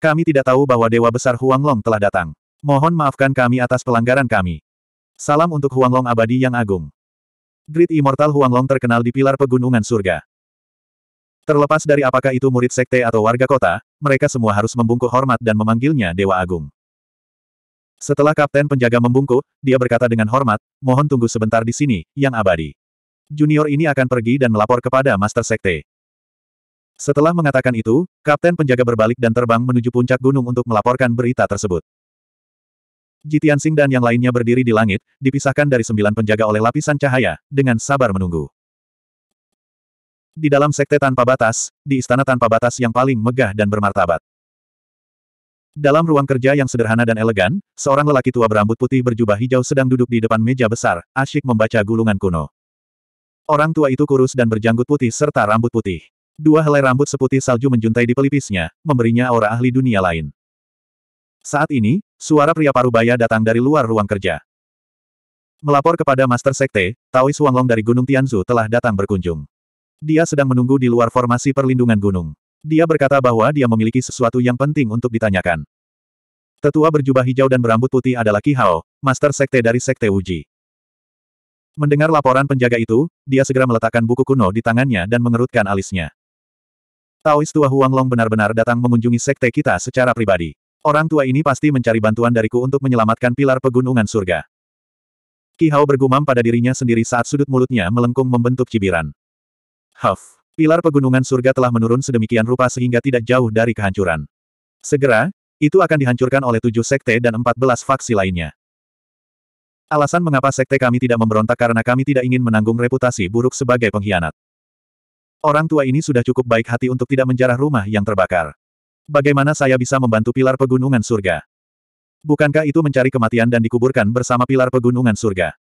Kami tidak tahu bahwa Dewa Besar Huanglong telah datang. Mohon maafkan kami atas pelanggaran kami. Salam untuk Huanglong abadi yang agung. Grid Immortal Huanglong terkenal di pilar pegunungan surga. Terlepas dari apakah itu murid sekte atau warga kota, mereka semua harus membungkuk hormat dan memanggilnya Dewa Agung. Setelah kapten penjaga membungkuk, dia berkata dengan hormat, mohon tunggu sebentar di sini, yang abadi. Junior ini akan pergi dan melapor kepada Master Sekte. Setelah mengatakan itu, kapten penjaga berbalik dan terbang menuju puncak gunung untuk melaporkan berita tersebut. Jitian Singh dan yang lainnya berdiri di langit, dipisahkan dari sembilan penjaga oleh lapisan cahaya, dengan sabar menunggu. Di dalam sekte tanpa batas, di istana tanpa batas yang paling megah dan bermartabat. Dalam ruang kerja yang sederhana dan elegan, seorang lelaki tua berambut putih berjubah hijau sedang duduk di depan meja besar, asyik membaca gulungan kuno. Orang tua itu kurus dan berjanggut putih serta rambut putih. Dua helai rambut seputih salju menjuntai di pelipisnya, memberinya aura ahli dunia lain. Saat ini, suara pria parubaya datang dari luar ruang kerja. Melapor kepada Master Sekte, Taois Suanglong dari Gunung Tianzu telah datang berkunjung. Dia sedang menunggu di luar formasi perlindungan gunung. Dia berkata bahwa dia memiliki sesuatu yang penting untuk ditanyakan. Tetua berjubah hijau dan berambut putih adalah Ki Hao, master sekte dari sekte Uji. Mendengar laporan penjaga itu, dia segera meletakkan buku kuno di tangannya dan mengerutkan alisnya. Taois tua Huanglong benar-benar datang mengunjungi sekte kita secara pribadi. Orang tua ini pasti mencari bantuan dariku untuk menyelamatkan pilar pegunungan surga. Ki Hao bergumam pada dirinya sendiri saat sudut mulutnya melengkung membentuk cibiran. Huff. Pilar pegunungan surga telah menurun sedemikian rupa sehingga tidak jauh dari kehancuran. Segera, itu akan dihancurkan oleh tujuh sekte dan empat belas faksi lainnya. Alasan mengapa sekte kami tidak memberontak karena kami tidak ingin menanggung reputasi buruk sebagai pengkhianat. Orang tua ini sudah cukup baik hati untuk tidak menjarah rumah yang terbakar. Bagaimana saya bisa membantu pilar pegunungan surga? Bukankah itu mencari kematian dan dikuburkan bersama pilar pegunungan surga?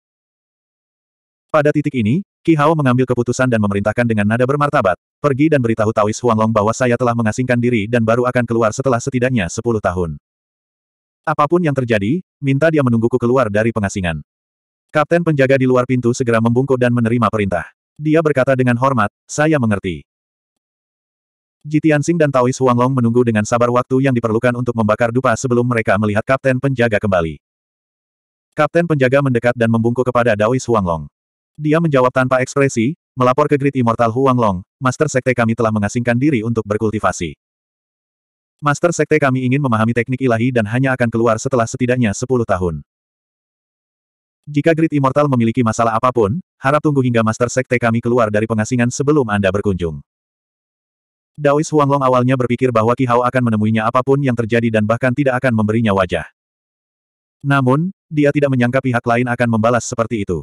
Pada titik ini, Ki Hao mengambil keputusan dan memerintahkan dengan nada bermartabat, pergi dan beritahu Taois Huanglong bahwa saya telah mengasingkan diri dan baru akan keluar setelah setidaknya 10 tahun. Apapun yang terjadi, minta dia menungguku keluar dari pengasingan. Kapten penjaga di luar pintu segera membungkuk dan menerima perintah. Dia berkata dengan hormat, saya mengerti. Jitian Sing dan Taois Huanglong menunggu dengan sabar waktu yang diperlukan untuk membakar dupa sebelum mereka melihat kapten penjaga kembali. Kapten penjaga mendekat dan membungkuk kepada Daois Huanglong. Dia menjawab tanpa ekspresi, melapor ke Great Immortal Huang Long, Master Sekte kami telah mengasingkan diri untuk berkultivasi. Master Sekte kami ingin memahami teknik ilahi dan hanya akan keluar setelah setidaknya 10 tahun. Jika Great Immortal memiliki masalah apapun, harap tunggu hingga Master Sekte kami keluar dari pengasingan sebelum Anda berkunjung. Daois Huanglong awalnya berpikir bahwa Ki Hao akan menemuinya apapun yang terjadi dan bahkan tidak akan memberinya wajah. Namun, dia tidak menyangka pihak lain akan membalas seperti itu.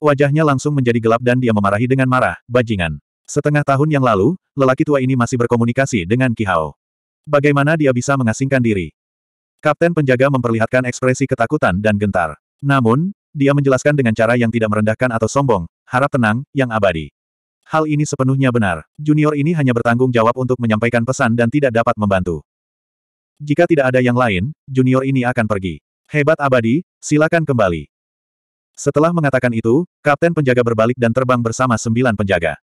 Wajahnya langsung menjadi gelap dan dia memarahi dengan marah, bajingan. Setengah tahun yang lalu, lelaki tua ini masih berkomunikasi dengan Kihao. Bagaimana dia bisa mengasingkan diri? Kapten penjaga memperlihatkan ekspresi ketakutan dan gentar. Namun, dia menjelaskan dengan cara yang tidak merendahkan atau sombong, harap tenang, yang abadi. Hal ini sepenuhnya benar. Junior ini hanya bertanggung jawab untuk menyampaikan pesan dan tidak dapat membantu. Jika tidak ada yang lain, junior ini akan pergi. Hebat abadi, silakan kembali. Setelah mengatakan itu, kapten penjaga berbalik dan terbang bersama sembilan penjaga.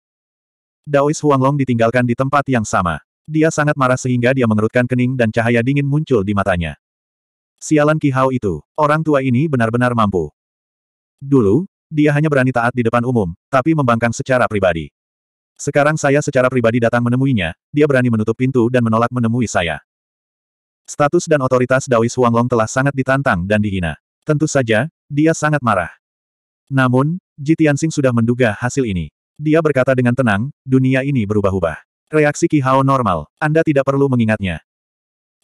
Daois Huanglong ditinggalkan di tempat yang sama. Dia sangat marah sehingga dia mengerutkan kening dan cahaya dingin muncul di matanya. Sialan Ki Hao itu, orang tua ini benar-benar mampu. Dulu, dia hanya berani taat di depan umum, tapi membangkang secara pribadi. Sekarang saya secara pribadi datang menemuinya, dia berani menutup pintu dan menolak menemui saya. Status dan otoritas Daois Huanglong telah sangat ditantang dan dihina. Tentu saja, dia sangat marah. Namun, Ji sudah menduga hasil ini. Dia berkata dengan tenang, dunia ini berubah-ubah. Reaksi Ki Hao normal, Anda tidak perlu mengingatnya.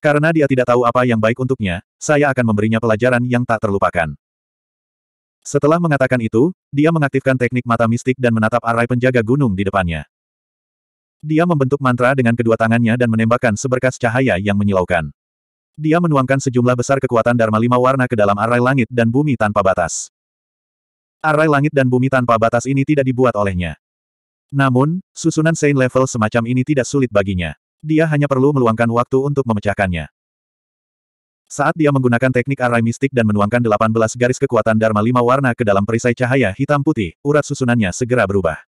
Karena dia tidak tahu apa yang baik untuknya, saya akan memberinya pelajaran yang tak terlupakan. Setelah mengatakan itu, dia mengaktifkan teknik mata mistik dan menatap arai penjaga gunung di depannya. Dia membentuk mantra dengan kedua tangannya dan menembakkan seberkas cahaya yang menyilaukan. Dia menuangkan sejumlah besar kekuatan Dharma lima warna ke dalam arai langit dan bumi tanpa batas. Arai langit dan bumi tanpa batas ini tidak dibuat olehnya. Namun, susunan Saint level semacam ini tidak sulit baginya. Dia hanya perlu meluangkan waktu untuk memecahkannya. Saat dia menggunakan teknik arai mistik dan menuangkan 18 garis kekuatan Dharma lima warna ke dalam perisai cahaya hitam putih, urat susunannya segera berubah.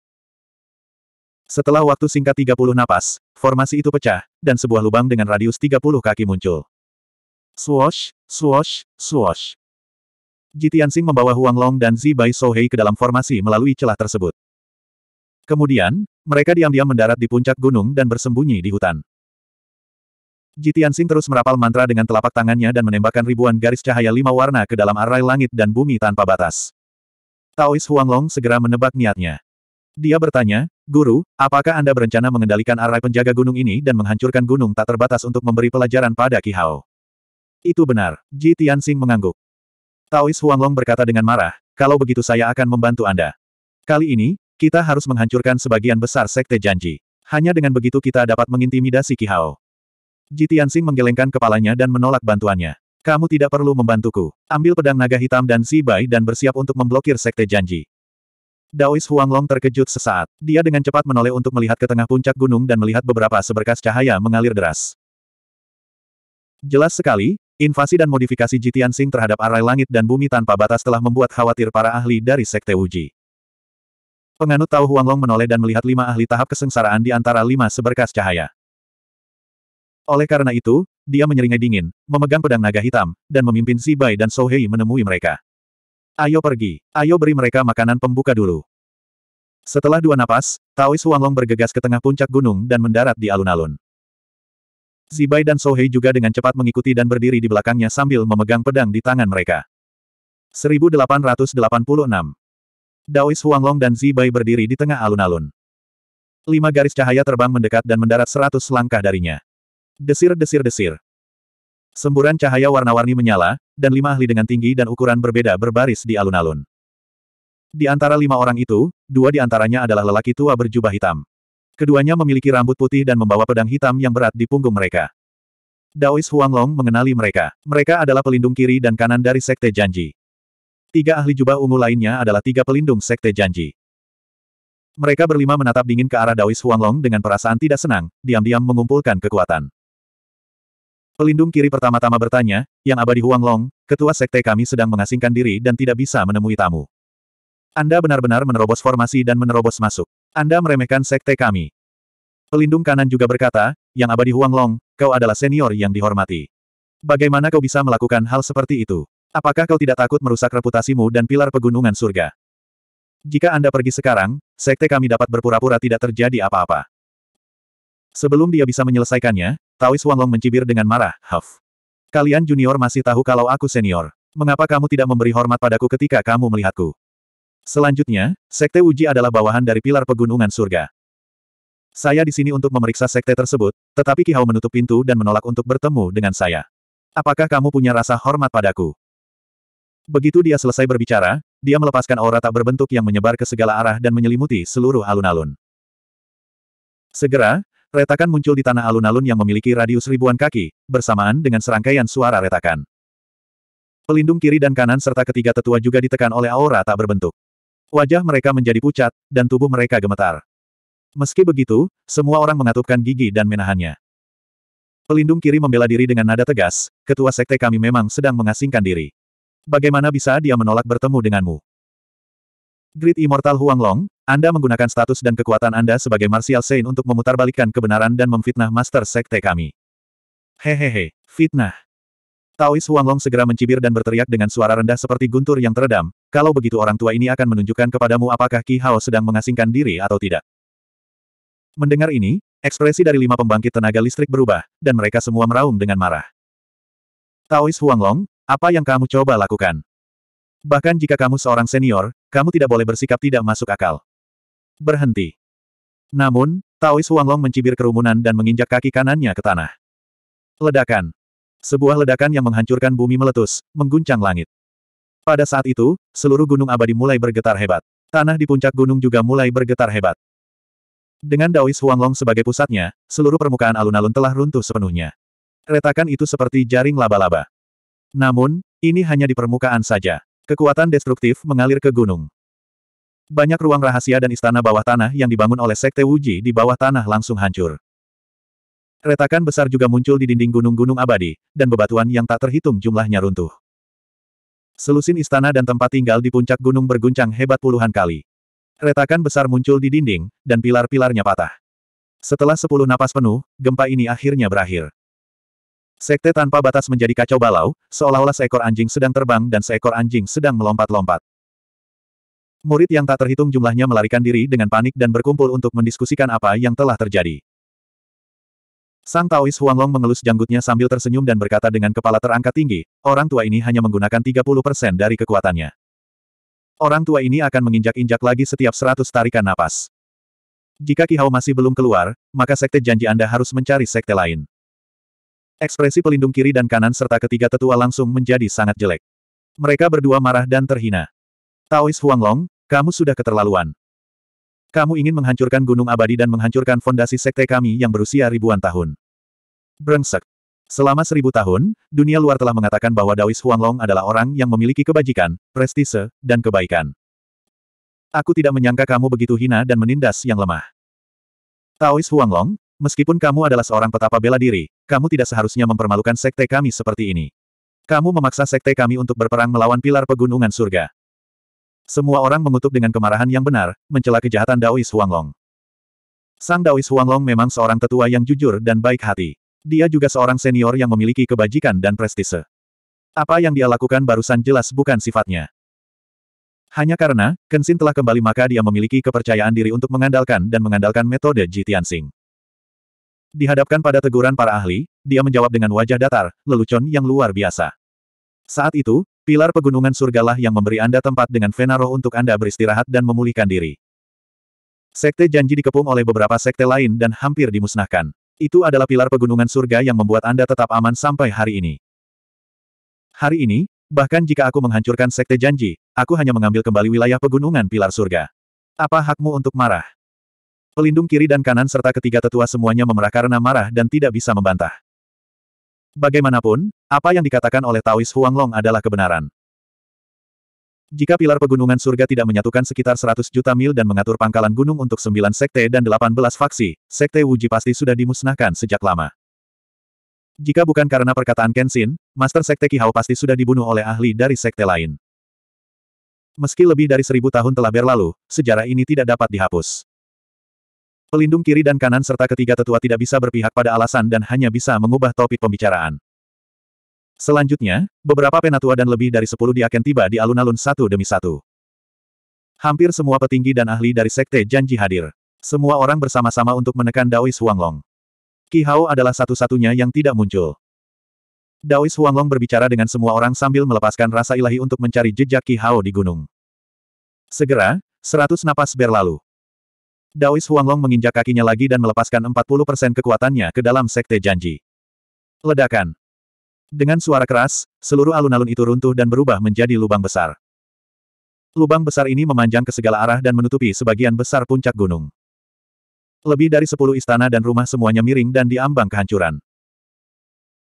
Setelah waktu singkat 30 napas, formasi itu pecah, dan sebuah lubang dengan radius 30 kaki muncul. Swash, swash, swash. Ji Tianxing membawa Huang Long dan Zi Bai Sohei ke dalam formasi melalui celah tersebut. Kemudian, mereka diam-diam mendarat di puncak gunung dan bersembunyi di hutan. Ji Tianxing terus merapal mantra dengan telapak tangannya dan menembakkan ribuan garis cahaya lima warna ke dalam arai langit dan bumi tanpa batas. Taois Huang Long segera menebak niatnya. Dia bertanya, Guru, apakah Anda berencana mengendalikan arai penjaga gunung ini dan menghancurkan gunung tak terbatas untuk memberi pelajaran pada Ki Hao? Itu benar, Ji Tianxing mengangguk. Taois Huanglong berkata dengan marah, kalau begitu saya akan membantu Anda. Kali ini, kita harus menghancurkan sebagian besar Sekte Janji. Hanya dengan begitu kita dapat mengintimidasi Qi Hao. Ji Tianxing menggelengkan kepalanya dan menolak bantuannya. Kamu tidak perlu membantuku. Ambil pedang naga hitam dan si Bai dan bersiap untuk memblokir Sekte Janji. Daois Huanglong terkejut sesaat. Dia dengan cepat menoleh untuk melihat ke tengah puncak gunung dan melihat beberapa seberkas cahaya mengalir deras. Jelas sekali, Invasi dan modifikasi Jitian Sing terhadap arai langit dan bumi tanpa batas telah membuat khawatir para ahli dari Sekte Wuji. Penganut Tao Huanglong menoleh dan melihat lima ahli tahap kesengsaraan di antara lima seberkas cahaya. Oleh karena itu, dia menyeringai dingin, memegang pedang naga hitam, dan memimpin Si Bai dan Sohei menemui mereka. Ayo pergi, ayo beri mereka makanan pembuka dulu. Setelah dua napas, Taois Huanglong bergegas ke tengah puncak gunung dan mendarat di alun-alun. Zibai dan Sohei juga dengan cepat mengikuti dan berdiri di belakangnya sambil memegang pedang di tangan mereka. 1886 Daois Huanglong dan Zibai berdiri di tengah alun-alun. Lima garis cahaya terbang mendekat dan mendarat seratus langkah darinya. Desir-desir-desir. Semburan cahaya warna-warni menyala, dan lima ahli dengan tinggi dan ukuran berbeda berbaris di alun-alun. Di antara lima orang itu, dua di antaranya adalah lelaki tua berjubah hitam. Keduanya memiliki rambut putih dan membawa pedang hitam yang berat di punggung mereka. Daois Huanglong mengenali mereka. Mereka adalah pelindung kiri dan kanan dari Sekte Janji. Tiga ahli jubah ungu lainnya adalah tiga pelindung Sekte Janji. Mereka berlima menatap dingin ke arah Daois Huanglong dengan perasaan tidak senang, diam-diam mengumpulkan kekuatan. Pelindung kiri pertama-tama bertanya, yang abadi Huanglong, ketua sekte kami sedang mengasingkan diri dan tidak bisa menemui tamu. Anda benar-benar menerobos formasi dan menerobos masuk. Anda meremehkan sekte kami. Pelindung kanan juga berkata, yang abadi Huang Long, kau adalah senior yang dihormati. Bagaimana kau bisa melakukan hal seperti itu? Apakah kau tidak takut merusak reputasimu dan pilar pegunungan surga? Jika Anda pergi sekarang, sekte kami dapat berpura-pura tidak terjadi apa-apa. Sebelum dia bisa menyelesaikannya, Taois Huang Long mencibir dengan marah, Huff. Kalian junior masih tahu kalau aku senior. Mengapa kamu tidak memberi hormat padaku ketika kamu melihatku? Selanjutnya, Sekte Uji adalah bawahan dari pilar pegunungan surga. Saya di sini untuk memeriksa sekte tersebut, tetapi Hao menutup pintu dan menolak untuk bertemu dengan saya. Apakah kamu punya rasa hormat padaku? Begitu dia selesai berbicara, dia melepaskan aura tak berbentuk yang menyebar ke segala arah dan menyelimuti seluruh alun-alun. Segera, retakan muncul di tanah alun-alun yang memiliki radius ribuan kaki, bersamaan dengan serangkaian suara retakan. Pelindung kiri dan kanan serta ketiga tetua juga ditekan oleh aura tak berbentuk. Wajah mereka menjadi pucat, dan tubuh mereka gemetar. Meski begitu, semua orang mengatupkan gigi dan menahannya. Pelindung kiri membela diri dengan nada tegas, ketua sekte kami memang sedang mengasingkan diri. Bagaimana bisa dia menolak bertemu denganmu? Grid Immortal Huang Long, Anda menggunakan status dan kekuatan Anda sebagai Martial Saint untuk memutarbalikkan kebenaran dan memfitnah Master Sekte kami. Hehehe, fitnah. Taois Huanglong segera mencibir dan berteriak dengan suara rendah seperti guntur yang teredam, kalau begitu orang tua ini akan menunjukkan kepadamu apakah Ki Hao sedang mengasingkan diri atau tidak. Mendengar ini, ekspresi dari lima pembangkit tenaga listrik berubah, dan mereka semua meraung dengan marah. Taois Huanglong, apa yang kamu coba lakukan? Bahkan jika kamu seorang senior, kamu tidak boleh bersikap tidak masuk akal. Berhenti. Namun, Taois Huanglong mencibir kerumunan dan menginjak kaki kanannya ke tanah. Ledakan. Sebuah ledakan yang menghancurkan bumi meletus, mengguncang langit. Pada saat itu, seluruh gunung abadi mulai bergetar hebat. Tanah di puncak gunung juga mulai bergetar hebat. Dengan Daois Huanglong sebagai pusatnya, seluruh permukaan alun-alun telah runtuh sepenuhnya. Retakan itu seperti jaring laba-laba. Namun, ini hanya di permukaan saja. Kekuatan destruktif mengalir ke gunung. Banyak ruang rahasia dan istana bawah tanah yang dibangun oleh Sekte Wuji di bawah tanah langsung hancur. Retakan besar juga muncul di dinding gunung-gunung abadi, dan bebatuan yang tak terhitung jumlahnya runtuh. Selusin istana dan tempat tinggal di puncak gunung berguncang hebat puluhan kali. Retakan besar muncul di dinding, dan pilar-pilarnya patah. Setelah sepuluh napas penuh, gempa ini akhirnya berakhir. Sekte tanpa batas menjadi kacau balau, seolah-olah seekor anjing sedang terbang dan seekor anjing sedang melompat-lompat. Murid yang tak terhitung jumlahnya melarikan diri dengan panik dan berkumpul untuk mendiskusikan apa yang telah terjadi. Sang Taois Huanglong mengelus janggutnya sambil tersenyum dan berkata dengan kepala terangkat tinggi, orang tua ini hanya menggunakan 30% dari kekuatannya. Orang tua ini akan menginjak-injak lagi setiap 100 tarikan napas. Jika Kihau masih belum keluar, maka sekte janji Anda harus mencari sekte lain. Ekspresi pelindung kiri dan kanan serta ketiga tetua langsung menjadi sangat jelek. Mereka berdua marah dan terhina. Taois Huanglong, kamu sudah keterlaluan. Kamu ingin menghancurkan gunung abadi dan menghancurkan fondasi sekte kami yang berusia ribuan tahun. Brengsek. Selama seribu tahun, dunia luar telah mengatakan bahwa Daois Huanglong adalah orang yang memiliki kebajikan, prestise, dan kebaikan. Aku tidak menyangka kamu begitu hina dan menindas yang lemah. Taois Huanglong, meskipun kamu adalah seorang petapa bela diri, kamu tidak seharusnya mempermalukan sekte kami seperti ini. Kamu memaksa sekte kami untuk berperang melawan pilar pegunungan surga. Semua orang mengutuk dengan kemarahan yang benar, mencela kejahatan Daois Huanglong. Sang Daois Huanglong memang seorang tetua yang jujur dan baik hati. Dia juga seorang senior yang memiliki kebajikan dan prestise. Apa yang dia lakukan barusan jelas bukan sifatnya. Hanya karena, Kenshin telah kembali maka dia memiliki kepercayaan diri untuk mengandalkan dan mengandalkan metode Sing. Dihadapkan pada teguran para ahli, dia menjawab dengan wajah datar, lelucon yang luar biasa. Saat itu, Pilar pegunungan surgalah yang memberi Anda tempat dengan Venaro untuk Anda beristirahat dan memulihkan diri. Sekte janji dikepung oleh beberapa sekte lain dan hampir dimusnahkan. Itu adalah pilar pegunungan surga yang membuat Anda tetap aman sampai hari ini. Hari ini, bahkan jika aku menghancurkan sekte janji, aku hanya mengambil kembali wilayah pegunungan pilar surga. Apa hakmu untuk marah? Pelindung kiri dan kanan serta ketiga tetua semuanya memerah karena marah dan tidak bisa membantah. Bagaimanapun, apa yang dikatakan oleh Taois Huanglong adalah kebenaran. Jika pilar pegunungan surga tidak menyatukan sekitar 100 juta mil dan mengatur pangkalan gunung untuk 9 sekte dan 18 faksi, sekte Wuji pasti sudah dimusnahkan sejak lama. Jika bukan karena perkataan Kenshin, Master Sekte Kihao pasti sudah dibunuh oleh ahli dari sekte lain. Meski lebih dari seribu tahun telah berlalu, sejarah ini tidak dapat dihapus. Pelindung kiri dan kanan serta ketiga tetua tidak bisa berpihak pada alasan dan hanya bisa mengubah topik pembicaraan. Selanjutnya, beberapa penatua dan lebih dari sepuluh diaken tiba di alun-alun satu demi satu. Hampir semua petinggi dan ahli dari Sekte Janji hadir. Semua orang bersama-sama untuk menekan Daois Huanglong. Ki Hao adalah satu-satunya yang tidak muncul. Daois Huanglong berbicara dengan semua orang sambil melepaskan rasa ilahi untuk mencari jejak Ki Hao di gunung. Segera, seratus napas berlalu. Daois Huanglong menginjak kakinya lagi dan melepaskan 40% kekuatannya ke dalam sekte janji. Ledakan. Dengan suara keras, seluruh alun-alun itu runtuh dan berubah menjadi lubang besar. Lubang besar ini memanjang ke segala arah dan menutupi sebagian besar puncak gunung. Lebih dari sepuluh istana dan rumah semuanya miring dan diambang kehancuran.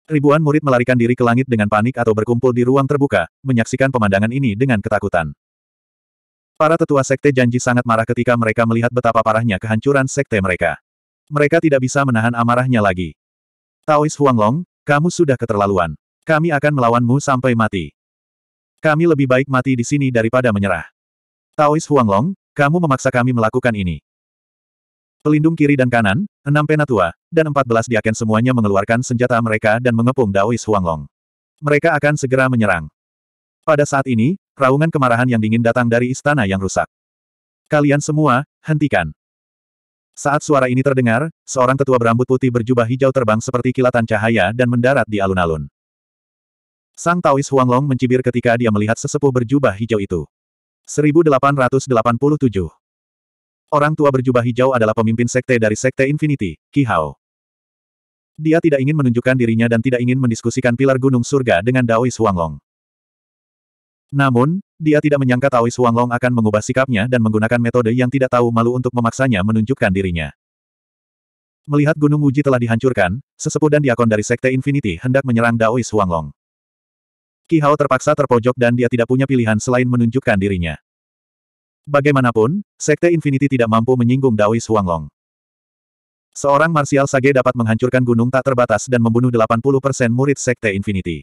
Ribuan murid melarikan diri ke langit dengan panik atau berkumpul di ruang terbuka, menyaksikan pemandangan ini dengan ketakutan. Para tetua sekte janji sangat marah ketika mereka melihat betapa parahnya kehancuran sekte mereka. Mereka tidak bisa menahan amarahnya lagi. Taois Huanglong, kamu sudah keterlaluan. Kami akan melawanmu sampai mati. Kami lebih baik mati di sini daripada menyerah. Taois Huanglong, kamu memaksa kami melakukan ini. Pelindung kiri dan kanan, enam penatua, dan empat belas diaken semuanya mengeluarkan senjata mereka dan mengepung Daois Huanglong. Mereka akan segera menyerang. Pada saat ini, Raungan kemarahan yang dingin datang dari istana yang rusak. Kalian semua, hentikan. Saat suara ini terdengar, seorang tetua berambut putih berjubah hijau terbang seperti kilatan cahaya dan mendarat di alun-alun. Sang Taois Huanglong mencibir ketika dia melihat sesepuh berjubah hijau itu. 1887 Orang tua berjubah hijau adalah pemimpin sekte dari sekte Infinity, Kihao. Dia tidak ingin menunjukkan dirinya dan tidak ingin mendiskusikan pilar gunung surga dengan Daois Huanglong. Namun, dia tidak menyangka Taois Huanglong akan mengubah sikapnya dan menggunakan metode yang tidak tahu malu untuk memaksanya menunjukkan dirinya. Melihat Gunung Uji telah dihancurkan, sesepuh dan diakon dari Sekte Infinity hendak menyerang Daois Huanglong. Ki Hao terpaksa terpojok dan dia tidak punya pilihan selain menunjukkan dirinya. Bagaimanapun, Sekte Infinity tidak mampu menyinggung Daois Huanglong. Seorang Marsial Sage dapat menghancurkan gunung tak terbatas dan membunuh 80% murid Sekte Infinity.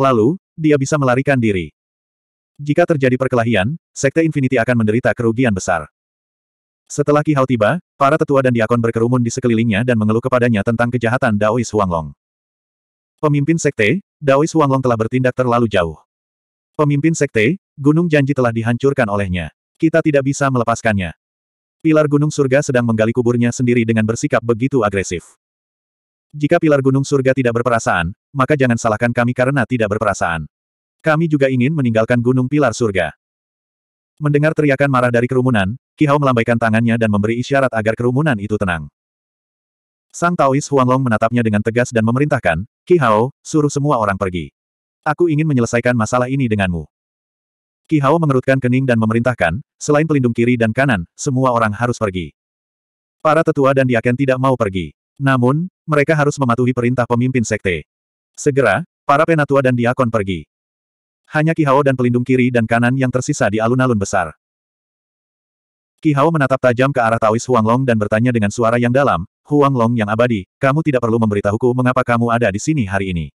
Lalu, dia bisa melarikan diri. Jika terjadi perkelahian, Sekte Infinity akan menderita kerugian besar. Setelah Ki Hao tiba, para tetua dan diakon berkerumun di sekelilingnya dan mengeluh kepadanya tentang kejahatan Daois Huanglong. Pemimpin Sekte, Daois Huanglong telah bertindak terlalu jauh. Pemimpin Sekte, Gunung Janji telah dihancurkan olehnya. Kita tidak bisa melepaskannya. Pilar Gunung Surga sedang menggali kuburnya sendiri dengan bersikap begitu agresif. Jika pilar Gunung Surga tidak berperasaan, maka jangan salahkan kami karena tidak berperasaan. Kami juga ingin meninggalkan Gunung Pilar Surga. Mendengar teriakan marah dari kerumunan, Kihao melambaikan tangannya dan memberi isyarat agar kerumunan itu tenang. Sang Taois Huanglong menatapnya dengan tegas dan memerintahkan, Kihao, suruh semua orang pergi. Aku ingin menyelesaikan masalah ini denganmu. Kihao mengerutkan kening dan memerintahkan, selain pelindung kiri dan kanan, semua orang harus pergi. Para tetua dan diaken tidak mau pergi. Namun, mereka harus mematuhi perintah pemimpin sekte. Segera, para penatua dan diakon pergi. Hanya Ki Kihao dan pelindung kiri dan kanan yang tersisa di alun-alun besar. Ki Kihao menatap tajam ke arah Taois Huanglong dan bertanya dengan suara yang dalam, Huanglong yang abadi, kamu tidak perlu memberitahuku mengapa kamu ada di sini hari ini.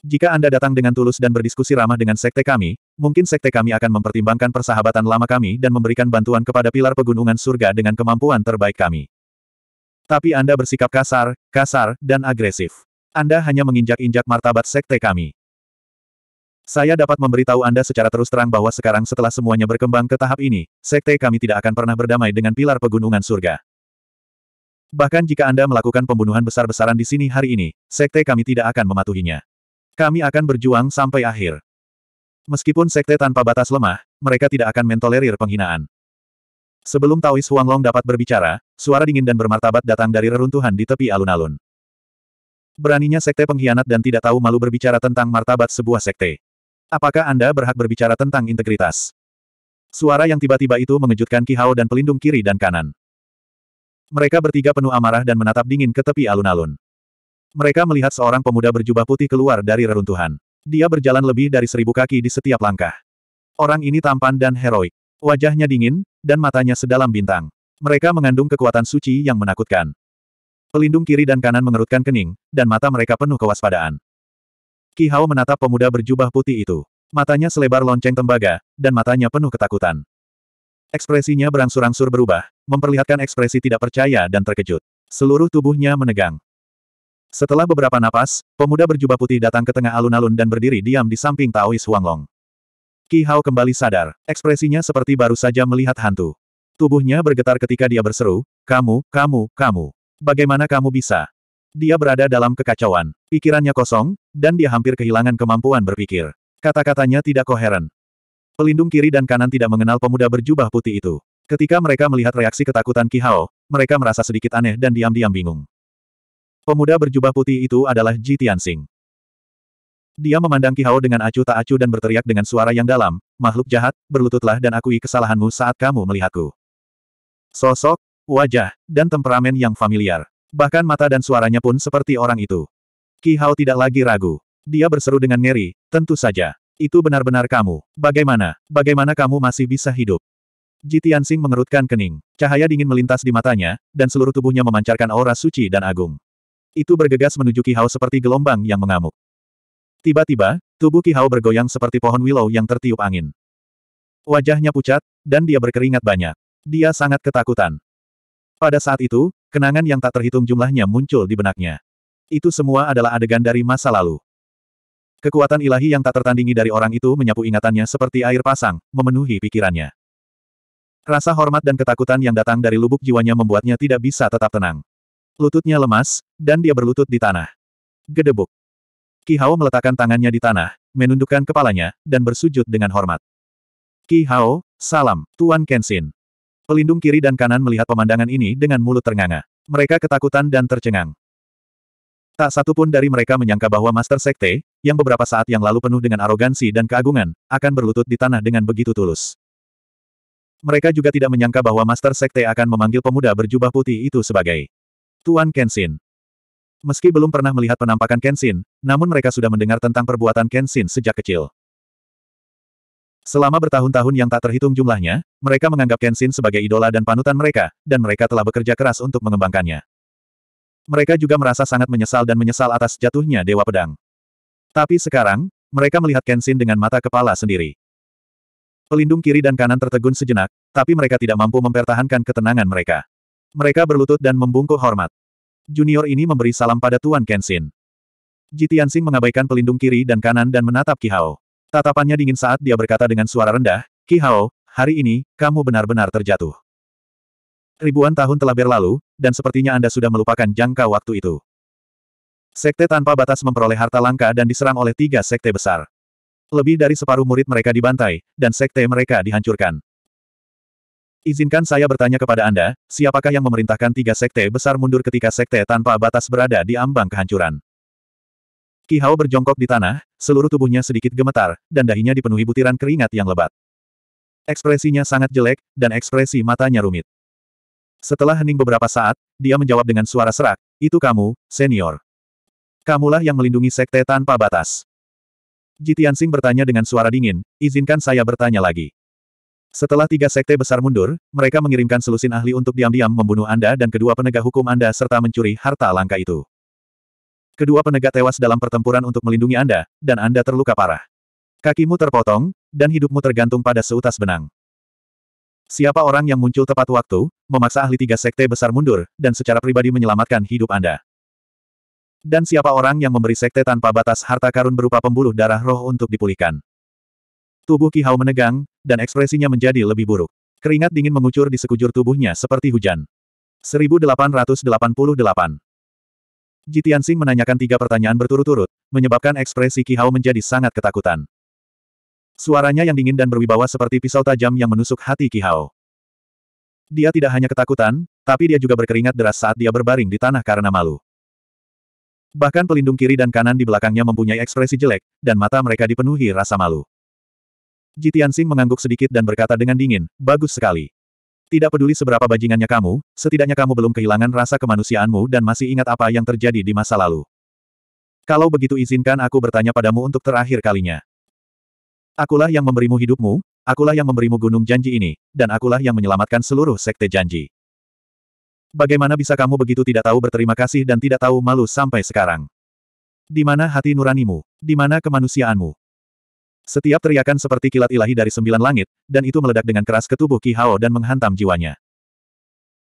Jika Anda datang dengan tulus dan berdiskusi ramah dengan sekte kami, mungkin sekte kami akan mempertimbangkan persahabatan lama kami dan memberikan bantuan kepada pilar pegunungan surga dengan kemampuan terbaik kami. Tapi Anda bersikap kasar, kasar, dan agresif. Anda hanya menginjak-injak martabat sekte kami. Saya dapat memberitahu Anda secara terus terang bahwa sekarang setelah semuanya berkembang ke tahap ini, sekte kami tidak akan pernah berdamai dengan pilar pegunungan surga. Bahkan jika Anda melakukan pembunuhan besar-besaran di sini hari ini, sekte kami tidak akan mematuhinya. Kami akan berjuang sampai akhir. Meskipun sekte tanpa batas lemah, mereka tidak akan mentolerir penghinaan. Sebelum Taois Huanglong dapat berbicara, suara dingin dan bermartabat datang dari reruntuhan di tepi alun-alun. Beraninya sekte pengkhianat dan tidak tahu malu berbicara tentang martabat sebuah sekte. Apakah Anda berhak berbicara tentang integritas? Suara yang tiba-tiba itu mengejutkan Ki Hao dan pelindung kiri dan kanan. Mereka bertiga penuh amarah dan menatap dingin ke tepi alun-alun. Mereka melihat seorang pemuda berjubah putih keluar dari reruntuhan. Dia berjalan lebih dari seribu kaki di setiap langkah. Orang ini tampan dan heroik. Wajahnya dingin, dan matanya sedalam bintang. Mereka mengandung kekuatan suci yang menakutkan. Pelindung kiri dan kanan mengerutkan kening, dan mata mereka penuh kewaspadaan. Ki Hao menatap pemuda berjubah putih itu. Matanya selebar lonceng tembaga, dan matanya penuh ketakutan. Ekspresinya berangsur-angsur berubah, memperlihatkan ekspresi tidak percaya dan terkejut. Seluruh tubuhnya menegang. Setelah beberapa napas, pemuda berjubah putih datang ke tengah alun-alun dan berdiri diam di samping Taois Huanglong. Ki Hao kembali sadar, ekspresinya seperti baru saja melihat hantu. Tubuhnya bergetar ketika dia berseru, kamu, kamu, kamu. Bagaimana kamu bisa? Dia berada dalam kekacauan. Pikirannya kosong, dan dia hampir kehilangan kemampuan berpikir. Kata-katanya tidak koheren. Pelindung kiri dan kanan tidak mengenal pemuda berjubah putih itu. Ketika mereka melihat reaksi ketakutan Ki Hao, mereka merasa sedikit aneh dan diam-diam bingung. Pemuda berjubah putih itu adalah Ji Tianxing. Dia memandang Ki Hao dengan acuh tak acuh dan berteriak dengan suara yang dalam, makhluk jahat, berlututlah dan akui kesalahanmu saat kamu melihatku. Sosok, wajah, dan temperamen yang familiar. Bahkan mata dan suaranya pun seperti orang itu. Ki Hao tidak lagi ragu. Dia berseru dengan ngeri, tentu saja. Itu benar-benar kamu. Bagaimana? Bagaimana kamu masih bisa hidup? Ji Tianxing mengerutkan kening. Cahaya dingin melintas di matanya, dan seluruh tubuhnya memancarkan aura suci dan agung. Itu bergegas menuju Ki Hao seperti gelombang yang mengamuk. Tiba-tiba, tubuh Ki Hao bergoyang seperti pohon willow yang tertiup angin. Wajahnya pucat, dan dia berkeringat banyak. Dia sangat ketakutan. Pada saat itu, Kenangan yang tak terhitung jumlahnya muncul di benaknya. Itu semua adalah adegan dari masa lalu. Kekuatan ilahi yang tak tertandingi dari orang itu menyapu ingatannya seperti air pasang, memenuhi pikirannya. Rasa hormat dan ketakutan yang datang dari lubuk jiwanya membuatnya tidak bisa tetap tenang. Lututnya lemas, dan dia berlutut di tanah. Gedebuk. Ki Hao meletakkan tangannya di tanah, menundukkan kepalanya, dan bersujud dengan hormat. Ki Hao, salam, Tuan Kenshin. Pelindung kiri dan kanan melihat pemandangan ini dengan mulut ternganga. Mereka ketakutan dan tercengang. Tak satu pun dari mereka menyangka bahwa Master Sekte, yang beberapa saat yang lalu penuh dengan arogansi dan keagungan, akan berlutut di tanah dengan begitu tulus. Mereka juga tidak menyangka bahwa Master Sekte akan memanggil pemuda berjubah putih itu sebagai Tuan Kenshin. Meski belum pernah melihat penampakan Kenshin, namun mereka sudah mendengar tentang perbuatan Kenshin sejak kecil. Selama bertahun-tahun yang tak terhitung jumlahnya, mereka menganggap Kenshin sebagai idola dan panutan mereka, dan mereka telah bekerja keras untuk mengembangkannya. Mereka juga merasa sangat menyesal dan menyesal atas jatuhnya Dewa Pedang. Tapi sekarang, mereka melihat Kenshin dengan mata kepala sendiri. Pelindung kiri dan kanan tertegun sejenak, tapi mereka tidak mampu mempertahankan ketenangan mereka. Mereka berlutut dan membungkuk hormat. Junior ini memberi salam pada Tuan Kenshin. Jitiansing mengabaikan pelindung kiri dan kanan dan menatap Kihao. Tatapannya dingin saat dia berkata dengan suara rendah, Ki Hao, hari ini, kamu benar-benar terjatuh. Ribuan tahun telah berlalu, dan sepertinya Anda sudah melupakan jangka waktu itu. Sekte tanpa batas memperoleh harta langka dan diserang oleh tiga sekte besar. Lebih dari separuh murid mereka dibantai, dan sekte mereka dihancurkan. Izinkan saya bertanya kepada Anda, siapakah yang memerintahkan tiga sekte besar mundur ketika sekte tanpa batas berada di ambang kehancuran? Ki Hao berjongkok di tanah, seluruh tubuhnya sedikit gemetar, dan dahinya dipenuhi butiran keringat yang lebat. Ekspresinya sangat jelek, dan ekspresi matanya rumit. Setelah hening beberapa saat, dia menjawab dengan suara serak, itu kamu, senior. Kamulah yang melindungi sekte tanpa batas. Jitian Jitiansing bertanya dengan suara dingin, izinkan saya bertanya lagi. Setelah tiga sekte besar mundur, mereka mengirimkan selusin ahli untuk diam-diam membunuh Anda dan kedua penegak hukum Anda serta mencuri harta langka itu. Kedua penegak tewas dalam pertempuran untuk melindungi Anda, dan Anda terluka parah. Kakimu terpotong, dan hidupmu tergantung pada seutas benang. Siapa orang yang muncul tepat waktu, memaksa ahli tiga sekte besar mundur, dan secara pribadi menyelamatkan hidup Anda. Dan siapa orang yang memberi sekte tanpa batas harta karun berupa pembuluh darah roh untuk dipulihkan. Tubuh Ki Hao menegang, dan ekspresinya menjadi lebih buruk. Keringat dingin mengucur di sekujur tubuhnya seperti hujan. 1888 Jitian Sing menanyakan tiga pertanyaan berturut-turut, menyebabkan ekspresi Kihao Hao menjadi sangat ketakutan. Suaranya yang dingin dan berwibawa seperti pisau tajam yang menusuk hati Kihao. Hao. Dia tidak hanya ketakutan, tapi dia juga berkeringat deras saat dia berbaring di tanah karena malu. Bahkan pelindung kiri dan kanan di belakangnya mempunyai ekspresi jelek, dan mata mereka dipenuhi rasa malu. Jitian Sing mengangguk sedikit dan berkata dengan dingin, bagus sekali. Tidak peduli seberapa bajingannya kamu, setidaknya kamu belum kehilangan rasa kemanusiaanmu dan masih ingat apa yang terjadi di masa lalu. Kalau begitu izinkan aku bertanya padamu untuk terakhir kalinya. Akulah yang memberimu hidupmu, akulah yang memberimu gunung janji ini, dan akulah yang menyelamatkan seluruh sekte janji. Bagaimana bisa kamu begitu tidak tahu berterima kasih dan tidak tahu malu sampai sekarang? Di mana hati nuranimu? Di mana kemanusiaanmu? Setiap teriakan seperti kilat ilahi dari sembilan langit, dan itu meledak dengan keras ke tubuh Ki Hao dan menghantam jiwanya.